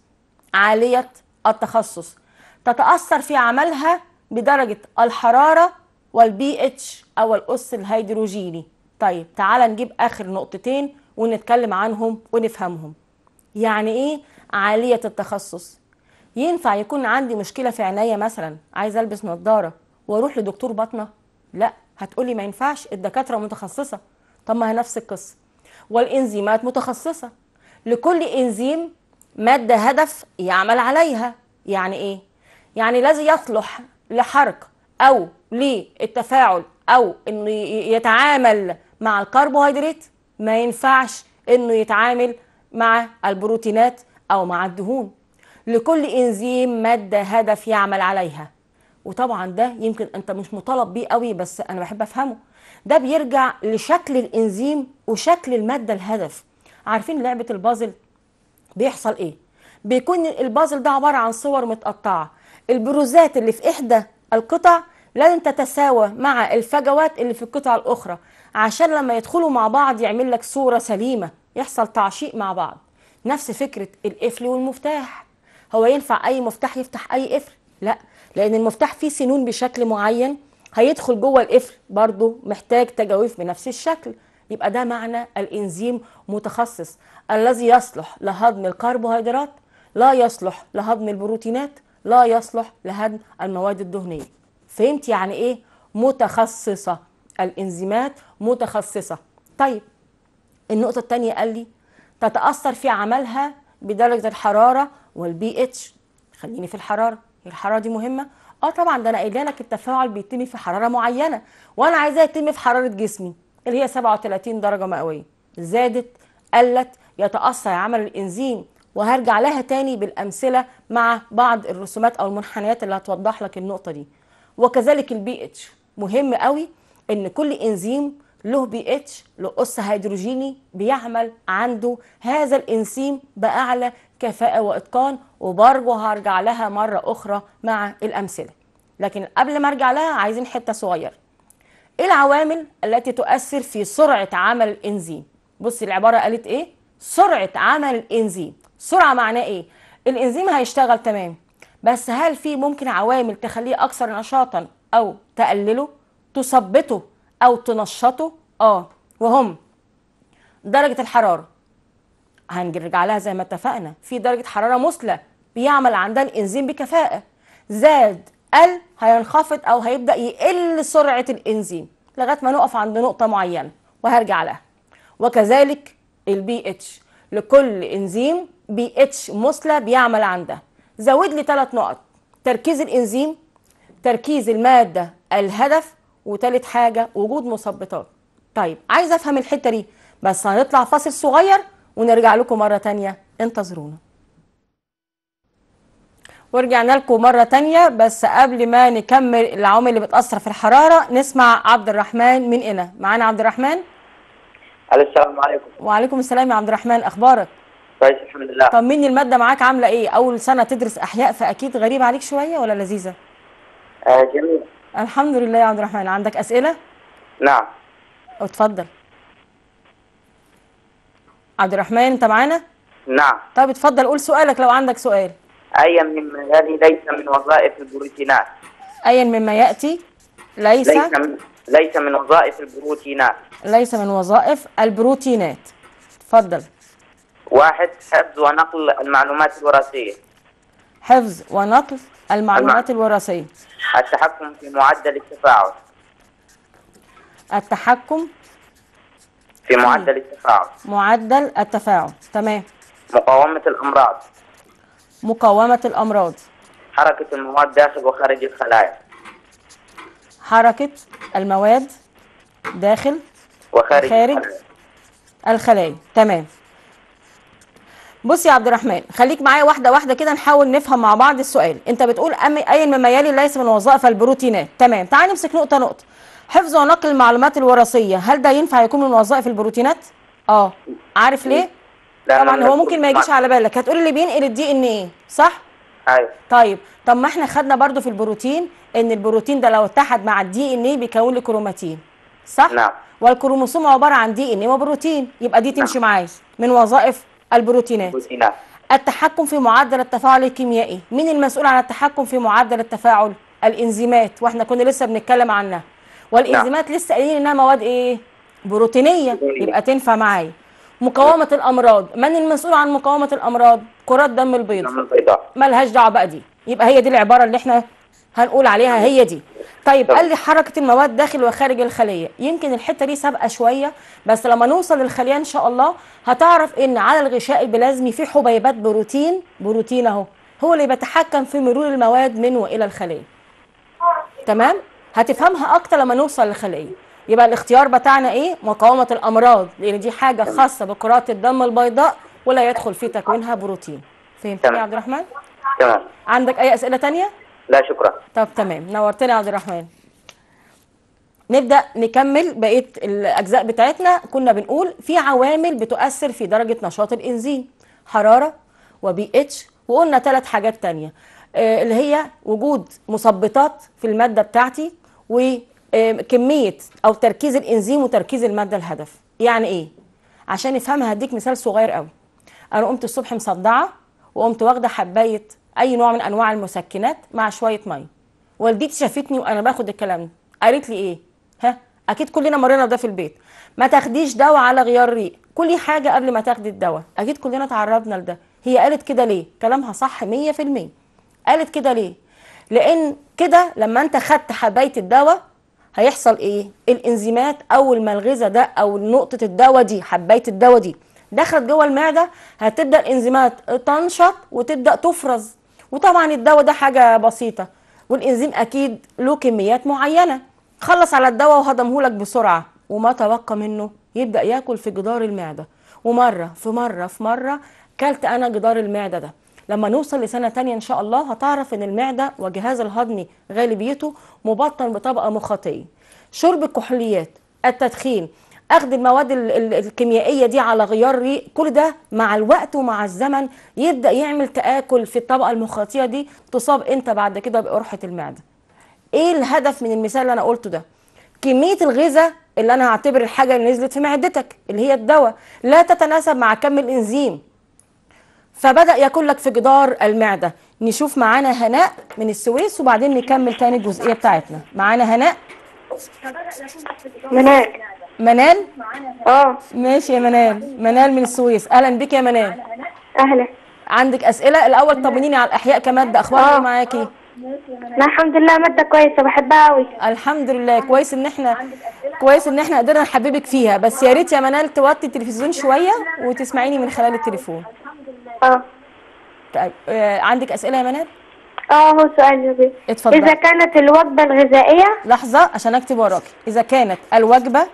عالية التخصص تتأثر في عملها بدرجة الحرارة والبي اتش أو الأس الهيدروجيني طيب تعال نجيب آخر نقطتين ونتكلم عنهم ونفهمهم يعني إيه عالية التخصص ينفع يكون عندي مشكلة في عينيا مثلا عايزة ألبس نظارة وأروح لدكتور باطنة لا هتقولي ما ينفعش الدكاترة متخصصة طب ما هي نفس القصة والإنزيمات متخصصة لكل انزيم ماده هدف يعمل عليها يعني ايه يعني الذي يصلح لحرق او للتفاعل او انه يتعامل مع الكربوهيدرات ما ينفعش انه يتعامل مع البروتينات او مع الدهون لكل انزيم ماده هدف يعمل عليها وطبعا ده يمكن انت مش مطالب بيه قوي بس انا بحب افهمه ده بيرجع لشكل الانزيم وشكل الماده الهدف عارفين لعبه البازل بيحصل ايه بيكون البازل ده عباره عن صور متقطعه البروزات اللي في احدى القطع لازم تتساوى مع الفجوات اللي في القطع الاخرى عشان لما يدخلوا مع بعض يعمل لك صوره سليمه يحصل تعشيق مع بعض نفس فكره القفل والمفتاح هو ينفع اي مفتاح يفتح اي قفل لا لان المفتاح فيه سنون بشكل معين هيدخل جوه القفل برضه محتاج تجاويف بنفس الشكل يبقى ده معنى الإنزيم متخصص الذي يصلح لهضم الكربوهيدرات لا يصلح لهضم البروتينات لا يصلح لهضم المواد الدهنية فهمت يعني إيه متخصصة الإنزيمات متخصصة طيب النقطة الثانية قال لي تتأثر في عملها بدرجة الحرارة والبي اتش خليني في الحرارة الحرارة دي مهمة اه طبعا ده انا قايله لك التفاعل بيتم في حرارة معينة وانا عايزاه يتم في حرارة جسمي اللي هي 37 درجة مئوية زادت قلت يتأثر عمل الإنزيم وهرجع لها تاني بالأمثلة مع بعض الرسومات أو المنحنيات اللي هتوضح لك النقطة دي وكذلك البي اتش مهم قوي ان كل انزيم له بي اتش له قص هيدروجيني بيعمل عنده هذا الانزيم باعلى كفاءه واتقان وبرضه هرجع لها مره اخرى مع الامثله لكن قبل ما ارجع لها عايزين حته صغيره ايه العوامل التي تؤثر في سرعه عمل الانزيم بصي العباره قالت ايه سرعه عمل الانزيم سرعه معناه ايه الانزيم هيشتغل تمام بس هل في ممكن عوامل تخليه اكثر نشاطا او تقلله تثبطه او تنشطه اه وهم درجه الحراره هنرجع لها زي ما اتفقنا في درجه حراره مثلى بيعمل عندها الانزيم بكفاءه زاد قل هينخفض او هيبدا يقل سرعه الانزيم لغايه ما نقف عند نقطه معينه وهرجع لها وكذلك البي اتش لكل انزيم بي اتش مثلى بيعمل عندها زود لي ثلاث نقط تركيز الانزيم تركيز الماده الهدف وتالت حاجه وجود مثبطات طيب عايز افهم الحته دي بس هنطلع فاصل صغير ونرجع لكم مره تانية انتظرونا ورجعنا لكم مرة تانية بس قبل ما نكمل العوامل اللي بتأثر في الحرارة نسمع عبد الرحمن من هنا معانا عبد الرحمن السلام عليكم وعليكم السلام يا عبد الرحمن أخبارك كويس الحمد لله طمني المادة معاك عاملة إيه أول سنة تدرس أحياء فأكيد غريب عليك شوية ولا لذيذة آه جميل الحمد لله يا عبد الرحمن عندك أسئلة نعم اتفضل عبد الرحمن أنت معانا نعم طب اتفضل قول سؤالك لو عندك سؤال أيا مما يلي ليس من وظائف البروتينات أيا مما يأتي ليس ليس من, ليس من وظائف البروتينات ليس من وظائف البروتينات تفضل واحد حفظ ونقل المعلومات الوراثية حفظ ونقل المعلومات الوراثية التحكم في معدل التفاعل التحكم في معدل التفاعل معدل التفاعل تمام مقاومة الأمراض مقاومة الأمراض حركة المواد داخل وخارج الخلايا حركة المواد داخل وخارج وخارج الخلايا, الخلايا. تمام بص يا عبد الرحمن خليك معايا واحده واحده كده نحاول نفهم مع بعض السؤال انت بتقول اي من ميالي ليس من وظائف البروتينات تمام تعالي نمسك نقطه نقطه حفظ ونقل المعلومات الوراثيه هل ده ينفع يكون من وظائف البروتينات اه عارف ليه لا طبعا هو ممكن ما يجيش على بالك هتقولي اللي بينقل الدي ان ايه صح ايوه طيب طب ما احنا خدنا برضو في البروتين ان البروتين ده لو اتحد مع الدي ان ايه بيكون لي كروماتين صح نعم والكروموسوم عباره عن دي ان ايه وبروتين يبقى دي تمشي نعم. معايا من وظائف البروتينات نعم. التحكم في معدل التفاعل الكيميائي مين المسؤول عن التحكم في معدل التفاعل الانزيمات واحنا كنا لسه بنتكلم عنها نعم. والانزيمات نعم. لسه قايلين انها مواد ايه بروتينيه يبقى تنفع معايا مقاومه الامراض من المسؤول عن مقاومه الامراض كرات دم البيضاء مالهاش دعوه بقى دي يبقى هي دي العباره اللي احنا هنقول عليها هي دي طيب قال لي حركه المواد داخل وخارج الخليه يمكن الحته دي سابقه شويه بس لما نوصل للخليه ان شاء الله هتعرف ان على الغشاء البلازمي في حبيبات بروتين بروتين اهو هو اللي بيتحكم في مرور المواد من والى الخليه تمام هتفهمها اكتر لما نوصل للخليه يبقى الاختيار بتاعنا ايه مقاومه الامراض لان دي حاجه خاصه بكرات الدم البيضاء ولا يدخل في تكوينها بروتين فهمتني يا عبد الرحمن تمام عندك اي اسئله تانية لا شكرا طب تمام نورتنا يا عبد الرحمن نبدا نكمل بقيه الاجزاء بتاعتنا كنا بنقول في عوامل بتؤثر في درجه نشاط الانزيم حراره وبي اتش وقلنا ثلاث حاجات تانية آه، اللي هي وجود مثبطات في الماده بتاعتي و كميه او تركيز الانزيم وتركيز الماده الهدف يعني ايه عشان يفهمها هديك مثال صغير قوي انا قمت الصبح مصدعه وقمت واخده حبايه اي نوع من انواع المسكنات مع شويه ميه والدتي شافتني وانا باخد الكلام ده قالت لي ايه ها اكيد كلنا مرينا بده في البيت ما تاخديش دواء على غيار ريق كلي حاجه قبل ما تاخدي الدواء اكيد كلنا اتعرضنا لده هي قالت كده ليه كلامها صح 100% قالت كده ليه لان كده لما انت خدت حبايه الدواء هيحصل ايه الانزيمات اول ما الغذاء ده او نقطه الدواء دي حبايه الدواء دي دخلت جوه المعده هتبدا الانزيمات تنشط وتبدا تفرز وطبعا الدواء ده حاجه بسيطه والانزيم اكيد له كميات معينه خلص على الدواء وهضمهولك بسرعه وما تبقى منه يبدا ياكل في جدار المعده ومره في مره في مره كلت انا جدار المعده ده لما نوصل لسنه تانية ان شاء الله هتعرف ان المعده وجهاز الهضمي غالبيته مبطن بطبقه مخاطيه شرب الكحوليات التدخين اخذ المواد الكيميائيه دي على غيار ريق كل ده مع الوقت ومع الزمن يبدا يعمل تاكل في الطبقه المخاطيه دي تصاب انت بعد كده بقرحه المعده ايه الهدف من المثال اللي انا قلته ده كميه الغذاء اللي انا هعتبر الحاجه اللي نزلت في معدتك اللي هي الدواء لا تتناسب مع كم الانزيم فبدأ ياكلك في جدار المعدة نشوف معانا هناء من السويس وبعدين نكمل تاني الجزئية بتاعتنا معانا هناء منال منال اه ماشي يا منال منال من السويس اهلا بك يا منال اهلا عندك اسئله الاول طمنيني على الاحياء كماده اخبارها اه. معاكي إيه؟ لا الحمد لله ماده كويسه بحبها قوي الحمد لله كويس ان احنا كويس ان احنا قدرنا نحببك فيها بس يا ريت يا منال توطي التلفزيون شويه وتسمعيني من خلال التليفون آه. طيب آه، عندك اسئله يا منال؟ اه هو سؤال اتفضل اذا كانت الوجبه الغذائيه لحظه عشان اكتب وراكي اذا كانت الوجبه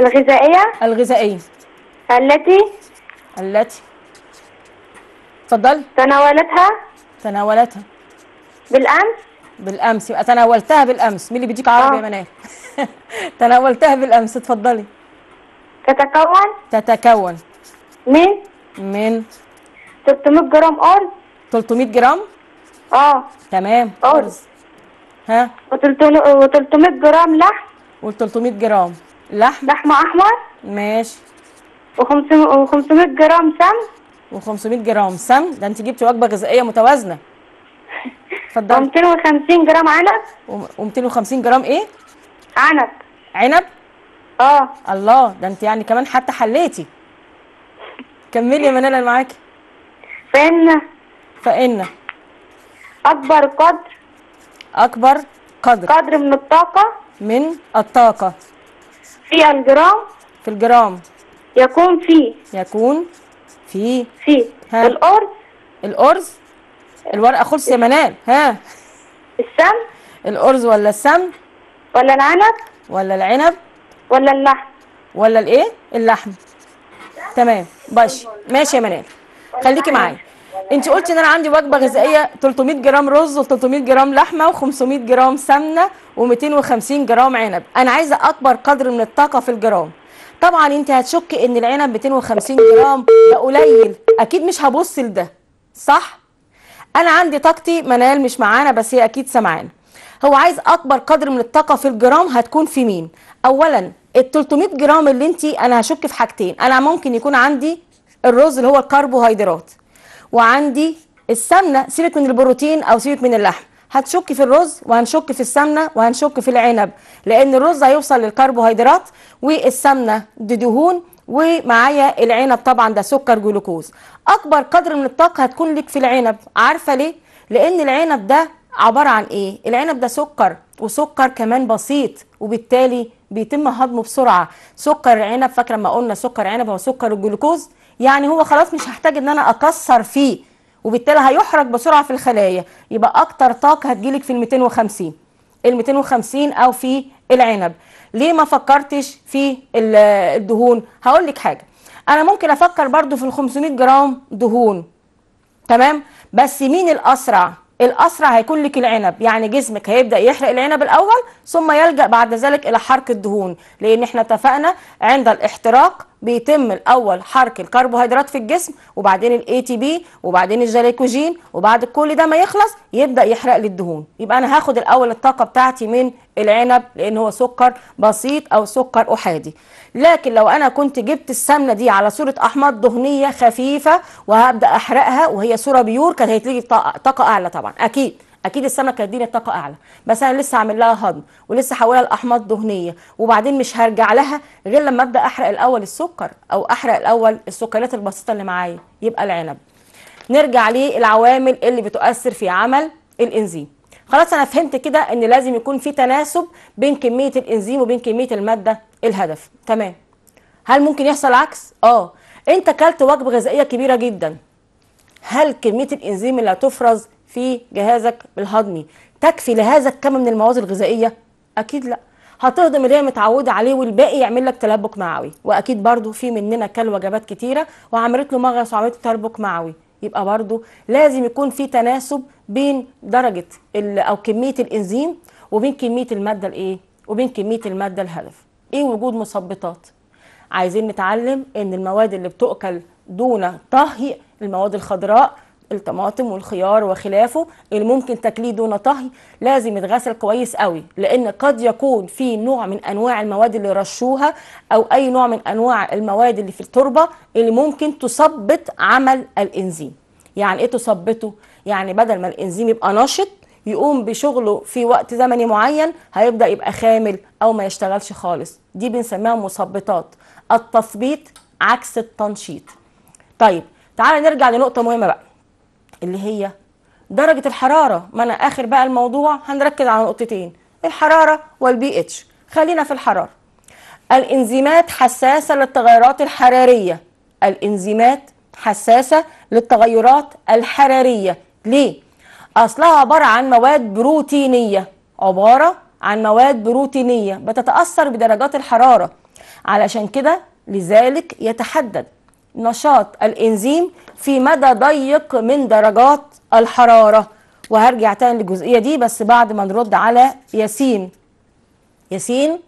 الغذائيه الغذائيه التي التي اتفضلي تناولتها تناولتها بالامس بالامس يبقى تناولتها بالامس مين اللي بيديك عربي يا آه. منال تناولتها بالامس اتفضلي تتكون تتكون من من 300 جرام ارز 300 جرام اه تمام ارز ها و300 جرام لحم و300 جرام لحم لحم احمر ماشي و500 جرام سمن و500 جرام سمن ده انت جبتي وجبه غذائيه متوازنه اتفضلي و250 جرام عنب و250 جرام ايه عنب عنب اه الله ده انت يعني كمان حتى حليتي كملي يا منال انا معاكي فإن فإن أكبر قدر أكبر قدر قدر من الطاقة من الطاقة في الجرام في الجرام يكون في يكون في في ها. الأرز الأرز الورقة خلص يا منال ها السم الأرز ولا السم ولا العنب ولا العنب ولا اللحم ولا الإيه اللحم تمام ماشي ماشي يا منال خليكي معايا انت قلتي ان انا عندي وجبه غذائيه 300 جرام رز و300 جرام لحمه و500 جرام سمنه و250 جرام عنب انا عايزه اكبر قدر من الطاقه في الجرام طبعا انت هتشكي ان العنب 250 جرام ده قليل اكيد مش هبص لده صح انا عندي طاقتي منال مش معانا بس هي اكيد سمعانا هو عايز اكبر قدر من الطاقه في الجرام هتكون في مين اولا ال 300 جرام اللي انت انا هشك في حاجتين انا ممكن يكون عندي الرز اللي هو الكربوهيدرات وعندي السمنه سيبك من البروتين او سيبك من اللحم هتشك في الرز وهنشك في السمنه وهنشك في العنب لان الرز هيوصل للكربوهيدرات والسمنه دي دهون ومعايا العنب طبعا ده سكر جلوكوز اكبر قدر من الطاقه هتكون لك في العنب عارفه ليه لان العنب ده عباره عن ايه العنب ده سكر وسكر كمان بسيط وبالتالي بيتم هضمه بسرعه سكر العنب فاكره ما قلنا سكر عنب هو سكر الجلوكوز يعني هو خلاص مش هحتاج ان انا اكسر فيه وبالتالي هيحرق بسرعه في الخلايا يبقى اكتر طاقه هتجيلك في ال 250 ال 250 او في العنب ليه ما فكرتش في الدهون هقول لك حاجه انا ممكن افكر برضو في ال 500 جرام دهون تمام بس مين الاسرع الاسرع هيكون لك العنب يعني جسمك هيبدا يحرق العنب الاول ثم يلجا بعد ذلك الى حرق الدهون لان احنا اتفقنا عند الاحتراق بيتم الاول حرق الكربوهيدرات في الجسم وبعدين الاي تي بي وبعدين الجليكوجين وبعد كل ده ما يخلص يبدا يحرق لي الدهون يبقى انا هاخد الاول الطاقه بتاعتي من العنب لان هو سكر بسيط او سكر احادي لكن لو انا كنت جبت السمنه دي على صوره احماض دهنيه خفيفه وهبدا احرقها وهي صوره بيور كانت هتيجي طاقه اعلى طبعا اكيد اكيد السمكه هتديني طاقه اعلى بس انا لسه هعمل لها هضم ولسه هحولها لاحماض دهنيه وبعدين مش هرجع لها غير لما ابدا احرق الاول السكر او احرق الاول السكريات البسيطه اللي معايا يبقى العنب نرجع للعوامل اللي بتؤثر في عمل الانزيم خلاص انا فهمت كده ان لازم يكون في تناسب بين كميه الانزيم وبين كميه الماده الهدف تمام هل ممكن يحصل عكس اه انت كلت وجبه غذائيه كبيره جدا هل كميه الانزيم اللي هتفرز في جهازك الهضمي تكفي لهذا الكم من المواد الغذائيه اكيد لا هتهضم اللي هي متعوده عليه والباقي يعمل لك تلبك معوي واكيد برضو في مننا كل وجبات كتيره وعملت له مغص وعملت تلبك معوي يبقى برضو لازم يكون في تناسب بين درجه او كميه الانزيم وبين كميه الماده الايه وبين كميه الماده الهدف ايه وجود مثبطات عايزين نتعلم ان المواد اللي بتؤكل دون طهي المواد الخضراء الطماطم والخيار وخلافه اللي ممكن تاكليه دون طهي لازم يتغسل كويس قوي لان قد يكون في نوع من انواع المواد اللي رشوها او اي نوع من انواع المواد اللي في التربه اللي ممكن تثبط عمل الانزيم يعني ايه تثبطه يعني بدل ما الانزيم يبقى نشط يقوم بشغله في وقت زمني معين هيبدا يبقى خامل او ما يشتغلش خالص دي بنسميها مثبطات التثبيط عكس التنشيط طيب تعالى نرجع لنقطه مهمه بقى اللي هي درجة الحرارة ما أنا آخر بقى الموضوع هنركز على نقطتين الحرارة والبي اتش خلينا في الحرارة الإنزيمات حساسة للتغيرات الحرارية الإنزيمات حساسة للتغيرات الحرارية ليه؟ أصلها عبارة عن مواد بروتينية عبارة عن مواد بروتينية بتتأثر بدرجات الحرارة علشان كده لذلك يتحدد نشاط الإنزيم في مدى ضيق من درجات الحرارة وهرجع تاني للجزئية دي بس بعد ما نرد على ياسين ياسين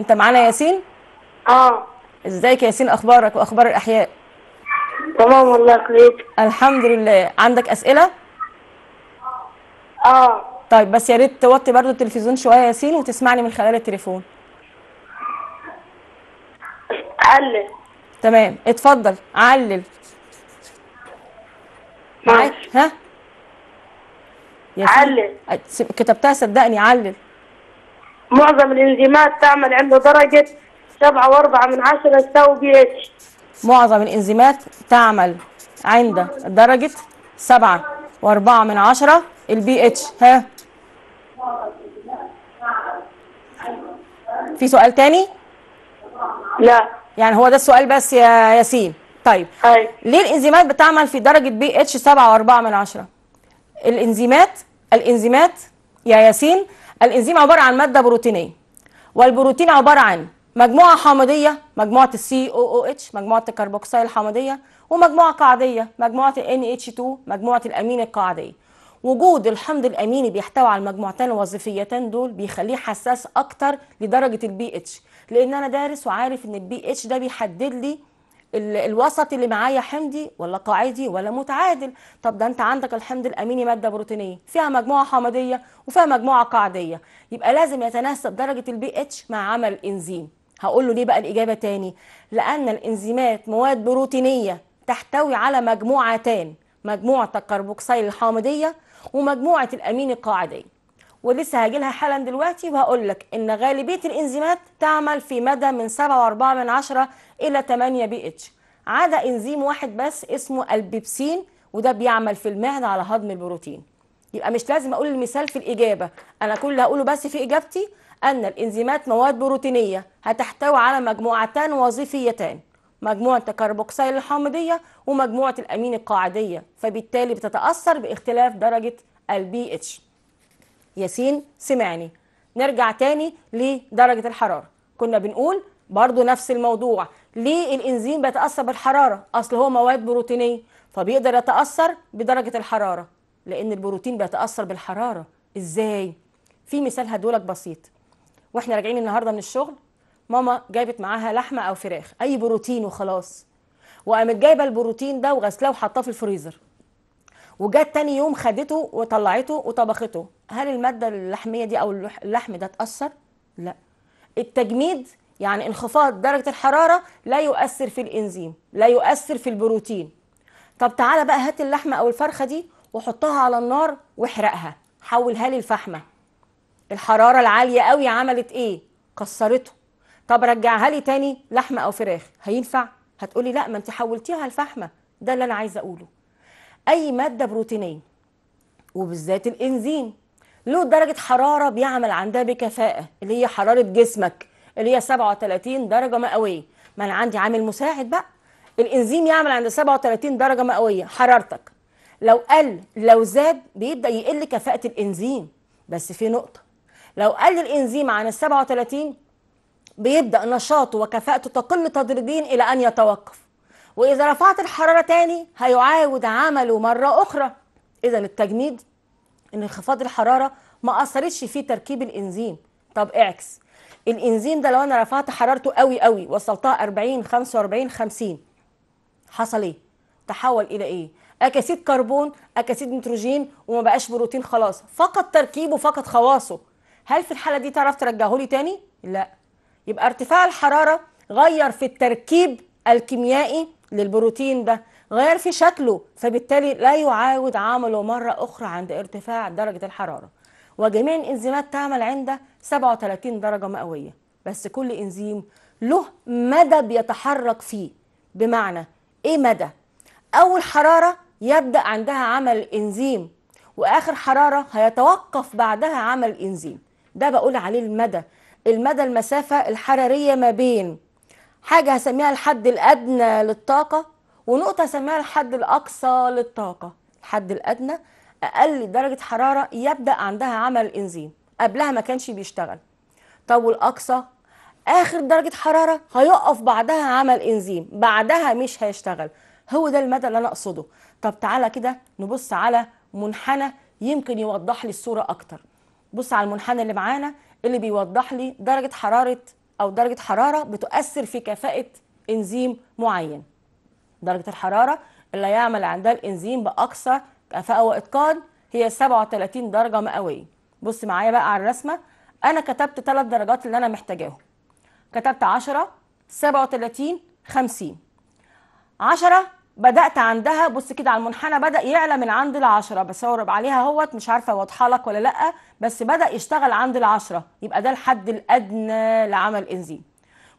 انت معانا ياسين اه ازيك يا ياسين اخبارك واخبار الاحياء تمام والله كويس الحمد لله عندك اسئله اه طيب بس يا ريت توطي برضو التلفزيون شويه ياسين وتسمعني من خلال التليفون علل تمام اتفضل علل معاك ها يا علل كتبتها صدقني علل معظم الانزيمات تعمل عند درجة سبعة وأربعة من عشرة تساوي بي اتش معظم الانزيمات تعمل عند درجة سبعة وأربعة من عشرة البي اتش ها في سؤال تاني؟ لا يعني هو ده السؤال بس يا ياسين طيب أي. ليه الانزيمات بتعمل في درجه بي اتش 7 و4 من 10 الانزيمات الانزيمات يا ياسين الانزيم عباره عن ماده بروتينيه والبروتين عباره عن مجموعه حامضيه مجموعه السي او او اتش مجموعه الكربوكسيل الحامضيه ومجموعه قاعديه مجموعه ال اتش 2 مجموعه الامين القاعديه وجود الحمض الاميني بيحتوي على المجموعتين الوظيفيتين دول بيخليه حساس اكتر لدرجه البي اتش لان انا دارس وعارف ان البي اتش ده بيحدد لي الوسط اللي معايا حمضي ولا قاعدي ولا متعادل طب ده انت عندك الحمض الاميني ماده بروتينيه فيها مجموعه حمضيه وفيها مجموعه قاعديه يبقى لازم يتناسب درجه البي اتش مع عمل الانزيم هقول له ليه بقى الاجابه تاني لان الانزيمات مواد بروتينيه تحتوي على مجموعتان مجموعه الكربوكسيل الحامضيه ومجموعه الامين القاعديه ولسه هاجي لها حالا دلوقتي وهقول لك ان غالبيه الانزيمات تعمل في مدى من 7.4 من 10 الى 8 بي اتش عدا انزيم واحد بس اسمه البيبسين وده بيعمل في المعده على هضم البروتين يبقى مش لازم اقول المثال في الاجابه انا كل اللي هقوله بس في اجابتي ان الانزيمات مواد بروتينيه هتحتوي على مجموعتان وظيفيتان مجموعه الكربوكسيل الحامضيه ومجموعه الامين القاعديه فبالتالي بتتاثر باختلاف درجه البي اتش ياسين سمعني نرجع تاني لدرجة الحرارة كنا بنقول برضو نفس الموضوع ليه الإنزيم بيتأثر بالحرارة أصل هو مواد بروتينية فبيقدر يتأثر بدرجة الحرارة لأن البروتين بيتأثر بالحرارة إزاي؟ في مثال هدولك بسيط واحنا راجعين النهارده من الشغل ماما جايبت معاها لحمه او فراخ اي بروتين وخلاص وقامت جايبه البروتين ده وغسلاه وحطاه في الفريزر وجت تاني يوم خدته وطلعته وطبخته هل الماده اللحميه دي او اللحم ده اتاثر لا التجميد يعني انخفاض درجه الحراره لا يؤثر في الانزيم لا يؤثر في البروتين طب تعالى بقى هات اللحمه او الفرخه دي وحطها على النار واحرقها حولها للفحمه الحراره العاليه قوي عملت ايه كسرته طب رجعها لي تاني لحمه او فراخ هينفع هتقولي لا ما انت حولتيها الفحمه ده اللي انا عايزه اقوله اي ماده بروتينيه وبالذات الانزيم له درجة حرارة بيعمل عندها بكفاءة اللي هي حرارة جسمك اللي هي 37 درجة مئوية ما أنا عندي عامل مساعد بقى الإنزيم يعمل عند 37 درجة مئوية حرارتك لو قل لو زاد بيبدأ يقل كفاءة الإنزيم بس في نقطة لو قل الإنزيم عن ال 37 بيبدأ نشاطه وكفاءته تقل تدريجيا إلى أن يتوقف وإذا رفعت الحرارة تاني هيعاود عمله مرة أخرى إذا التجميد ان انخفاض الحراره ما اثرتش في تركيب الانزيم طب اعكس الانزيم ده لو انا رفعت حرارته قوي قوي وصلتها 40 45 50 حصل ايه تحول الى ايه اكاسيد كربون اكاسيد نيتروجين وما بقاش بروتين خلاص فقط تركيبه فقط خواصه هل في الحاله دي تعرف ترجعه لي تاني لا يبقى ارتفاع الحراره غير في التركيب الكيميائي للبروتين ده غير في شكله فبالتالي لا يعاود عمله مرة أخرى عند ارتفاع درجة الحرارة وجميع الإنزيمات تعمل عند 37 درجة مئوية بس كل إنزيم له مدى بيتحرك فيه بمعنى إيه مدى؟ أول حرارة يبدأ عندها عمل إنزيم وآخر حرارة هيتوقف بعدها عمل إنزيم ده بقول عليه المدى المدى المسافة الحرارية ما بين حاجة هسميها الحد الأدنى للطاقة ونقطة سماها الحد الأقصى للطاقة الحد الأدنى أقل درجة حرارة يبدأ عندها عمل الإنزيم قبلها ما كانش بيشتغل طب والأقصى آخر درجة حرارة هيقف بعدها عمل إنزيم بعدها مش هيشتغل هو ده المدى اللي أنا أقصده طب تعالى كده نبص على منحنى يمكن يوضح لي الصورة أكتر بص على المنحنى اللي معانا اللي بيوضح لي درجة حرارة أو درجة حرارة بتؤثر في كفاءة إنزيم معين درجة الحرارة اللي يعمل عندها الإنزيم بأقصى كفاءة وإتقان هي 37 درجة مئوية بص معايا بقى على الرسمة أنا كتبت ثلاث درجات اللي أنا محتاجاهم كتبت 10 37 50 10 بدأت عندها بص كده على المنحنى بدأ يعلى من عند العشرة 10 هو عليها اهوت مش عارفة واضحة لك ولا لأ بس بدأ يشتغل عند العشرة يبقى ده الحد الأدنى لعمل إنزيم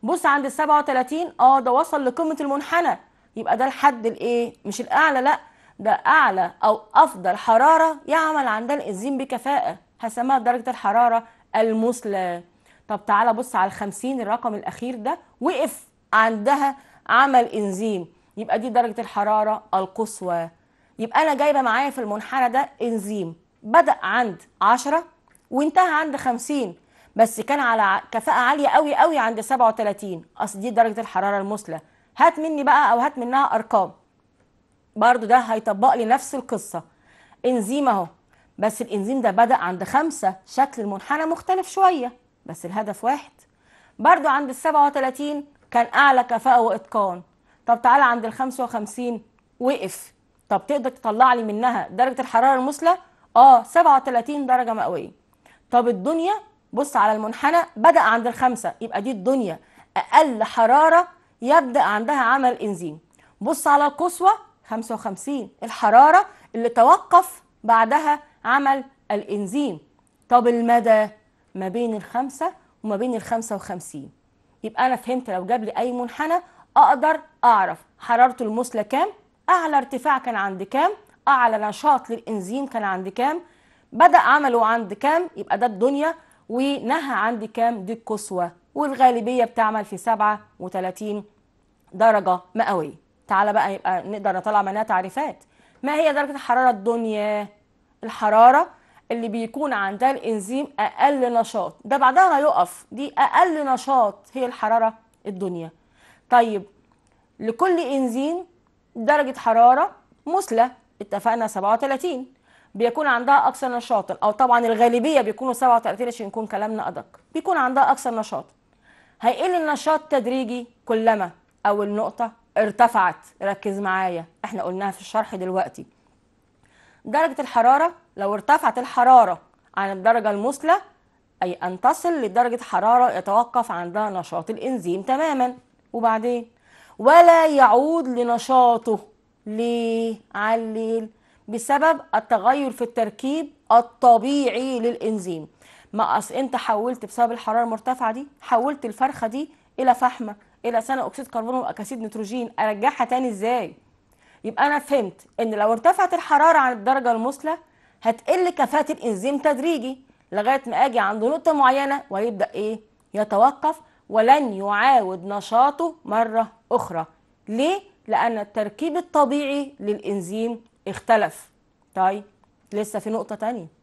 بص عند ال 37 اه ده وصل لقمة المنحنى يبقى ده الحد الايه مش الاعلى لا ده اعلى او افضل حراره يعمل عندها الانزيم بكفاءه هسميها درجه الحراره المثلى طب تعالى بص على الخمسين الرقم الاخير ده وقف عندها عمل انزيم يبقى دي درجه الحراره القصوى يبقى انا جايبه معايا في المنحنى ده انزيم بدا عند 10 وانتهى عند 50 بس كان على كفاءه عاليه قوي قوي عند 37 اصل دي درجه الحراره المثلى هات مني بقى او هات منها ارقام برضو ده هيطبق لي نفس القصه انزيم اهو بس الانزيم ده بدا عند خمسة شكل المنحنى مختلف شويه بس الهدف واحد برضو عند ال 37 كان اعلى كفاءه واتقان طب تعالى عند ال 55 وقف طب تقدر تطلع لي منها درجه الحراره المثلى اه 37 درجه مئويه طب الدنيا بص على المنحنى بدا عند الخمسة يبقى دي الدنيا اقل حراره يبدأ عندها عمل إنزيم بص على القصوى 55 الحرارة اللي توقف بعدها عمل الإنزيم طب المدى ما بين الخمسة وما بين ال 55 يبقى أنا فهمت لو جاب لي أي منحنى أقدر أعرف حرارة المثلى كام أعلى ارتفاع كان عند كام أعلى نشاط للإنزيم كان عند كام بدأ عمله عند كام يبقى ده الدنيا ونهى عند كام دي القصوى والغالبية بتعمل في 37 درجة مئوية تعالى بقى يبقى نقدر نطلع منها تعريفات ما هي درجة الحرارة الدنيا الحرارة اللي بيكون عندها الانزيم اقل نشاط ده بعدها هيقف دي اقل نشاط هي الحراره الدنيا طيب لكل انزيم درجه حراره مثلى اتفقنا 37 بيكون عندها اكثر نشاطا او طبعا الغالبيه بيكونوا 37 عشان يكون كلامنا ادق بيكون عندها اكثر نشاطا هيقل النشاط تدريجي كلما أو النقطة ارتفعت ركز معايا احنا قلناها في الشرح دلوقتي درجة الحرارة لو ارتفعت الحرارة عن الدرجة المثلى أي أن تصل لدرجة حرارة يتوقف عندها نشاط الإنزيم تماما وبعدين ولا يعود لنشاطه ليه علل بسبب التغير في التركيب الطبيعي للإنزيم ما اصل انت حولت بسبب الحراره المرتفعه دي حولت الفرخه دي الى فحمه الى ثاني اكسيد كربون واكاسيد نيتروجين ارجعها تاني ازاي يبقى انا فهمت ان لو ارتفعت الحراره عن الدرجه المثلى هتقل كفاءه الانزيم تدريجي لغايه ما اجي عند نقطه معينه ويبدا ايه يتوقف ولن يعاود نشاطه مره اخرى ليه لان التركيب الطبيعي للانزيم اختلف طيب لسه في نقطه ثانيه.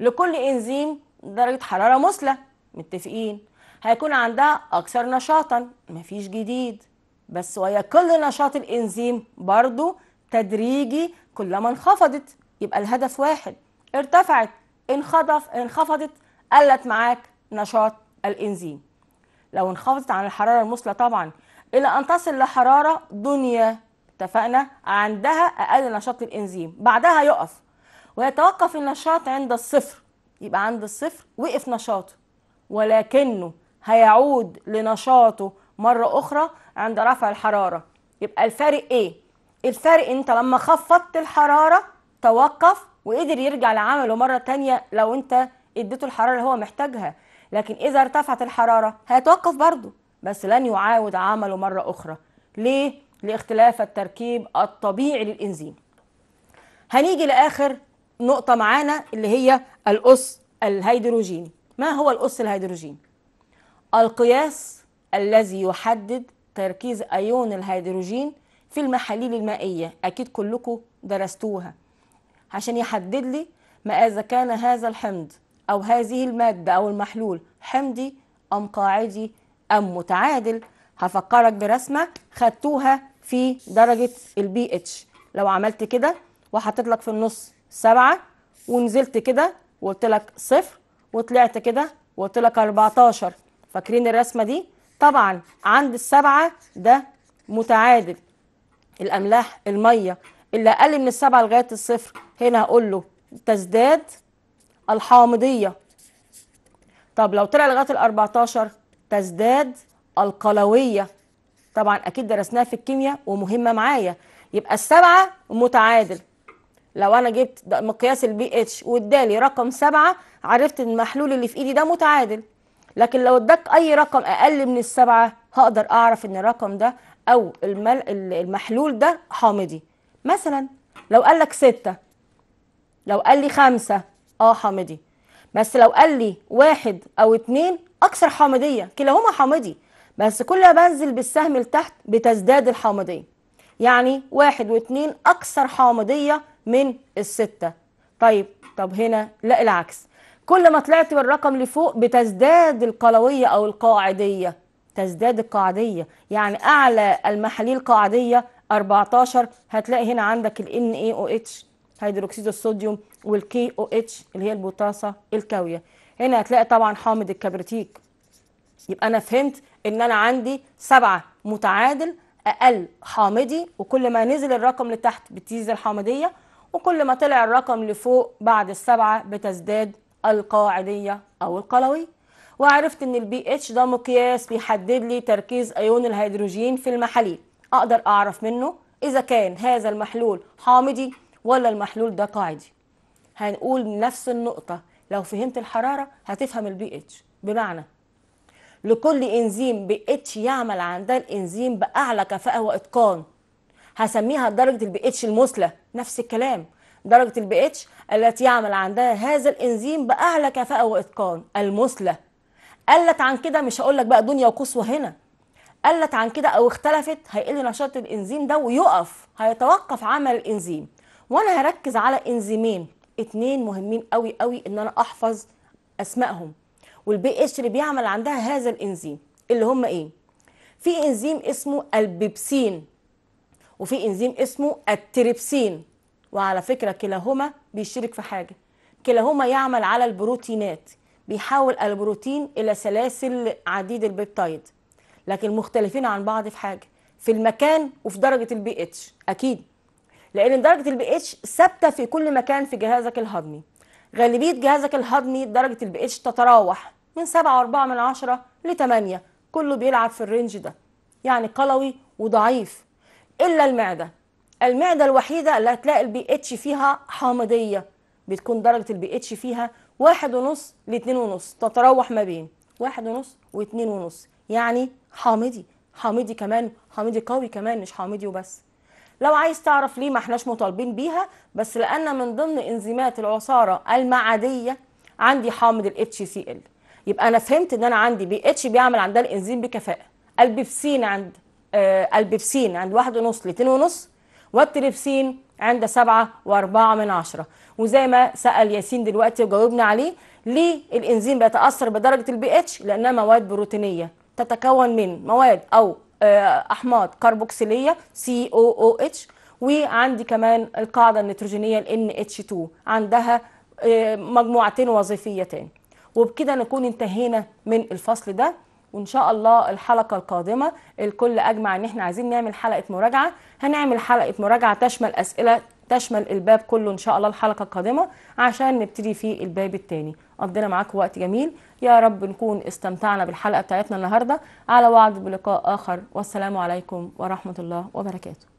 لكل انزيم درجة حرارة مثلى متفقين هيكون عندها أكثر نشاطا مفيش جديد بس ويقل كل نشاط الإنزيم برضو تدريجي كلما انخفضت يبقى الهدف واحد ارتفعت انخفض انخفضت قلت معاك نشاط الإنزيم لو انخفضت عن الحرارة المثلى طبعا إلى أن تصل لحرارة دنيا اتفقنا عندها أقل نشاط الإنزيم بعدها يقف ويتوقف النشاط عند الصفر يبقى عند الصفر وقف نشاطه ولكنه هيعود لنشاطه مرة أخرى عند رفع الحرارة يبقى الفارق إيه؟ الفارق أنت لما خفضت الحرارة توقف وقدر يرجع لعمله مرة تانية لو أنت اديته الحرارة اللي هو محتاجها لكن إذا ارتفعت الحرارة هيتوقف برضه بس لن يعاود عمله مرة أخرى ليه؟ لاختلاف التركيب الطبيعي للإنزيم هنيجي لآخر نقطة معانا اللي هي الأس الهيدروجيني ما هو الأس الهيدروجيني؟ القياس الذي يحدد تركيز أيون الهيدروجين في المحاليل المائية أكيد كلكم درستوها عشان يحدد لي ما إذا كان هذا الحمض أو هذه المادة أو المحلول حمضي أم قاعدي أم متعادل هفكرك برسمة خدتوها في درجة البي اتش لو عملت كده وحطيت لك في النص سبعة ونزلت كده وقلت لك صفر وطلعت كده وقلت لك 14 فاكرين الرسمة دي طبعا عند السبعة ده متعادل الأملاح المية اللي أقل من السبعة لغاية الصفر هنا هقول له تزداد الحامضية طب لو طلع لغاية الأربعتاشر تزداد القلوية طبعا أكيد درسناها في الكيمياء ومهمة معايا يبقى السبعة متعادل لو انا جبت مقياس البي اتش وادالي رقم سبعة عرفت ان المحلول اللي في ايدي ده متعادل لكن لو اداك اي رقم اقل من السبعة هقدر اعرف ان الرقم ده او المحلول ده حامضي مثلا لو قال لك ستة لو قال لي خمسة اه حامضي بس لو قال لي واحد او اتنين اكثر حامضية كلاهما حامضي بس كل ما بنزل بالسهم لتحت بتزداد الحامضية يعني واحد واتنين اكثر حامضية من الستة طيب طب هنا لا العكس كل ما طلعت بالرقم لفوق بتزداد القلوية أو القاعدية تزداد القاعدية يعني أعلى المحاليل القاعدية 14 هتلاقي هنا عندك ال NaOH هيدروكسيد الصوديوم والكي او اتش اللي هي البوتاسة الكاوية هنا هتلاقي طبعا حامض الكبريتيك يبقى أنا فهمت إن أنا عندي سبعة متعادل أقل حامضي وكل ما نزل الرقم لتحت بتزيد الحامضية وكل ما طلع الرقم لفوق بعد السبعة بتزداد القاعدية أو القلوي وعرفت إن البي اتش ده مقياس بيحدد لي تركيز أيون الهيدروجين في المحاليل أقدر أعرف منه إذا كان هذا المحلول حامضي ولا المحلول ده قاعدي هنقول نفس النقطة لو فهمت الحرارة هتفهم البي اتش بمعنى لكل انزيم بي اتش يعمل عندها الانزيم بأعلى كفاءة وإتقان هسميها درجة البي اتش المثلى نفس الكلام درجة البي اتش التي يعمل عندها هذا الإنزيم بأعلى كفاءة وإتقان المثلى قلت عن كده مش هقول لك بقى دنيا وقصوى هنا قلت عن كده أو اختلفت هيقل نشاط الإنزيم ده ويقف هيتوقف عمل الإنزيم وأنا هركز على إنزيمين اتنين مهمين قوي قوي إن أنا أحفظ أسمائهم والبي اتش اللي بيعمل عندها هذا الإنزيم اللي هم إيه؟ في إنزيم اسمه البيبسين وفي انزيم اسمه التريبسين وعلى فكرة كلاهما بيشترك في حاجة كلاهما يعمل على البروتينات بيحول البروتين إلى سلاسل عديد البيبتايد لكن مختلفين عن بعض في حاجة في المكان وفي درجة البي اتش أكيد لأن درجة البي اتش ثابتة في كل مكان في جهازك الهضمي غالبية جهازك الهضمي درجة البي اتش تتراوح من 7.4 من ل 8 كله بيلعب في الرينج ده يعني قلوي وضعيف إلا المعدة المعدة الوحيدة اللي هتلاقي البي اتش فيها حامضية بتكون درجة البي اتش فيها واحد ونص لاتنين ونص تتراوح ما بين واحد ونص واتنين ونص يعني حامضي حامضي كمان حامضي قوي كمان مش حامضي وبس لو عايز تعرف ليه ما احناش مطالبين بيها بس لان من ضمن انزيمات العصاره المعاديه عندي حامض الاتش سي ال يبقى انا فهمت ان انا عندي بي اتش بيعمل عندها الانزيم بكفاءه البيبسين عند آه، البيبسين عند 1.5 ل 2.5 والتريبسين عند 7.4 من عشرة وزي ما سأل ياسين دلوقتي وجاوبنا عليه ليه الإنزيم بيتأثر بدرجة البي اتش لأنها مواد بروتينية تتكون من مواد أو آه، أحماض كربوكسيلية اتش وعندي كمان القاعدة النيتروجينية ال NH2 عندها آه، مجموعتين وظيفيتين وبكده نكون انتهينا من الفصل ده وان شاء الله الحلقه القادمه الكل اجمع ان احنا عايزين نعمل حلقه مراجعه هنعمل حلقه مراجعه تشمل اسئله تشمل الباب كله ان شاء الله الحلقه القادمه عشان نبتدي في الباب الثاني قضينا معاكم وقت جميل يا رب نكون استمتعنا بالحلقه بتاعتنا النهارده على وعد بلقاء اخر والسلام عليكم ورحمه الله وبركاته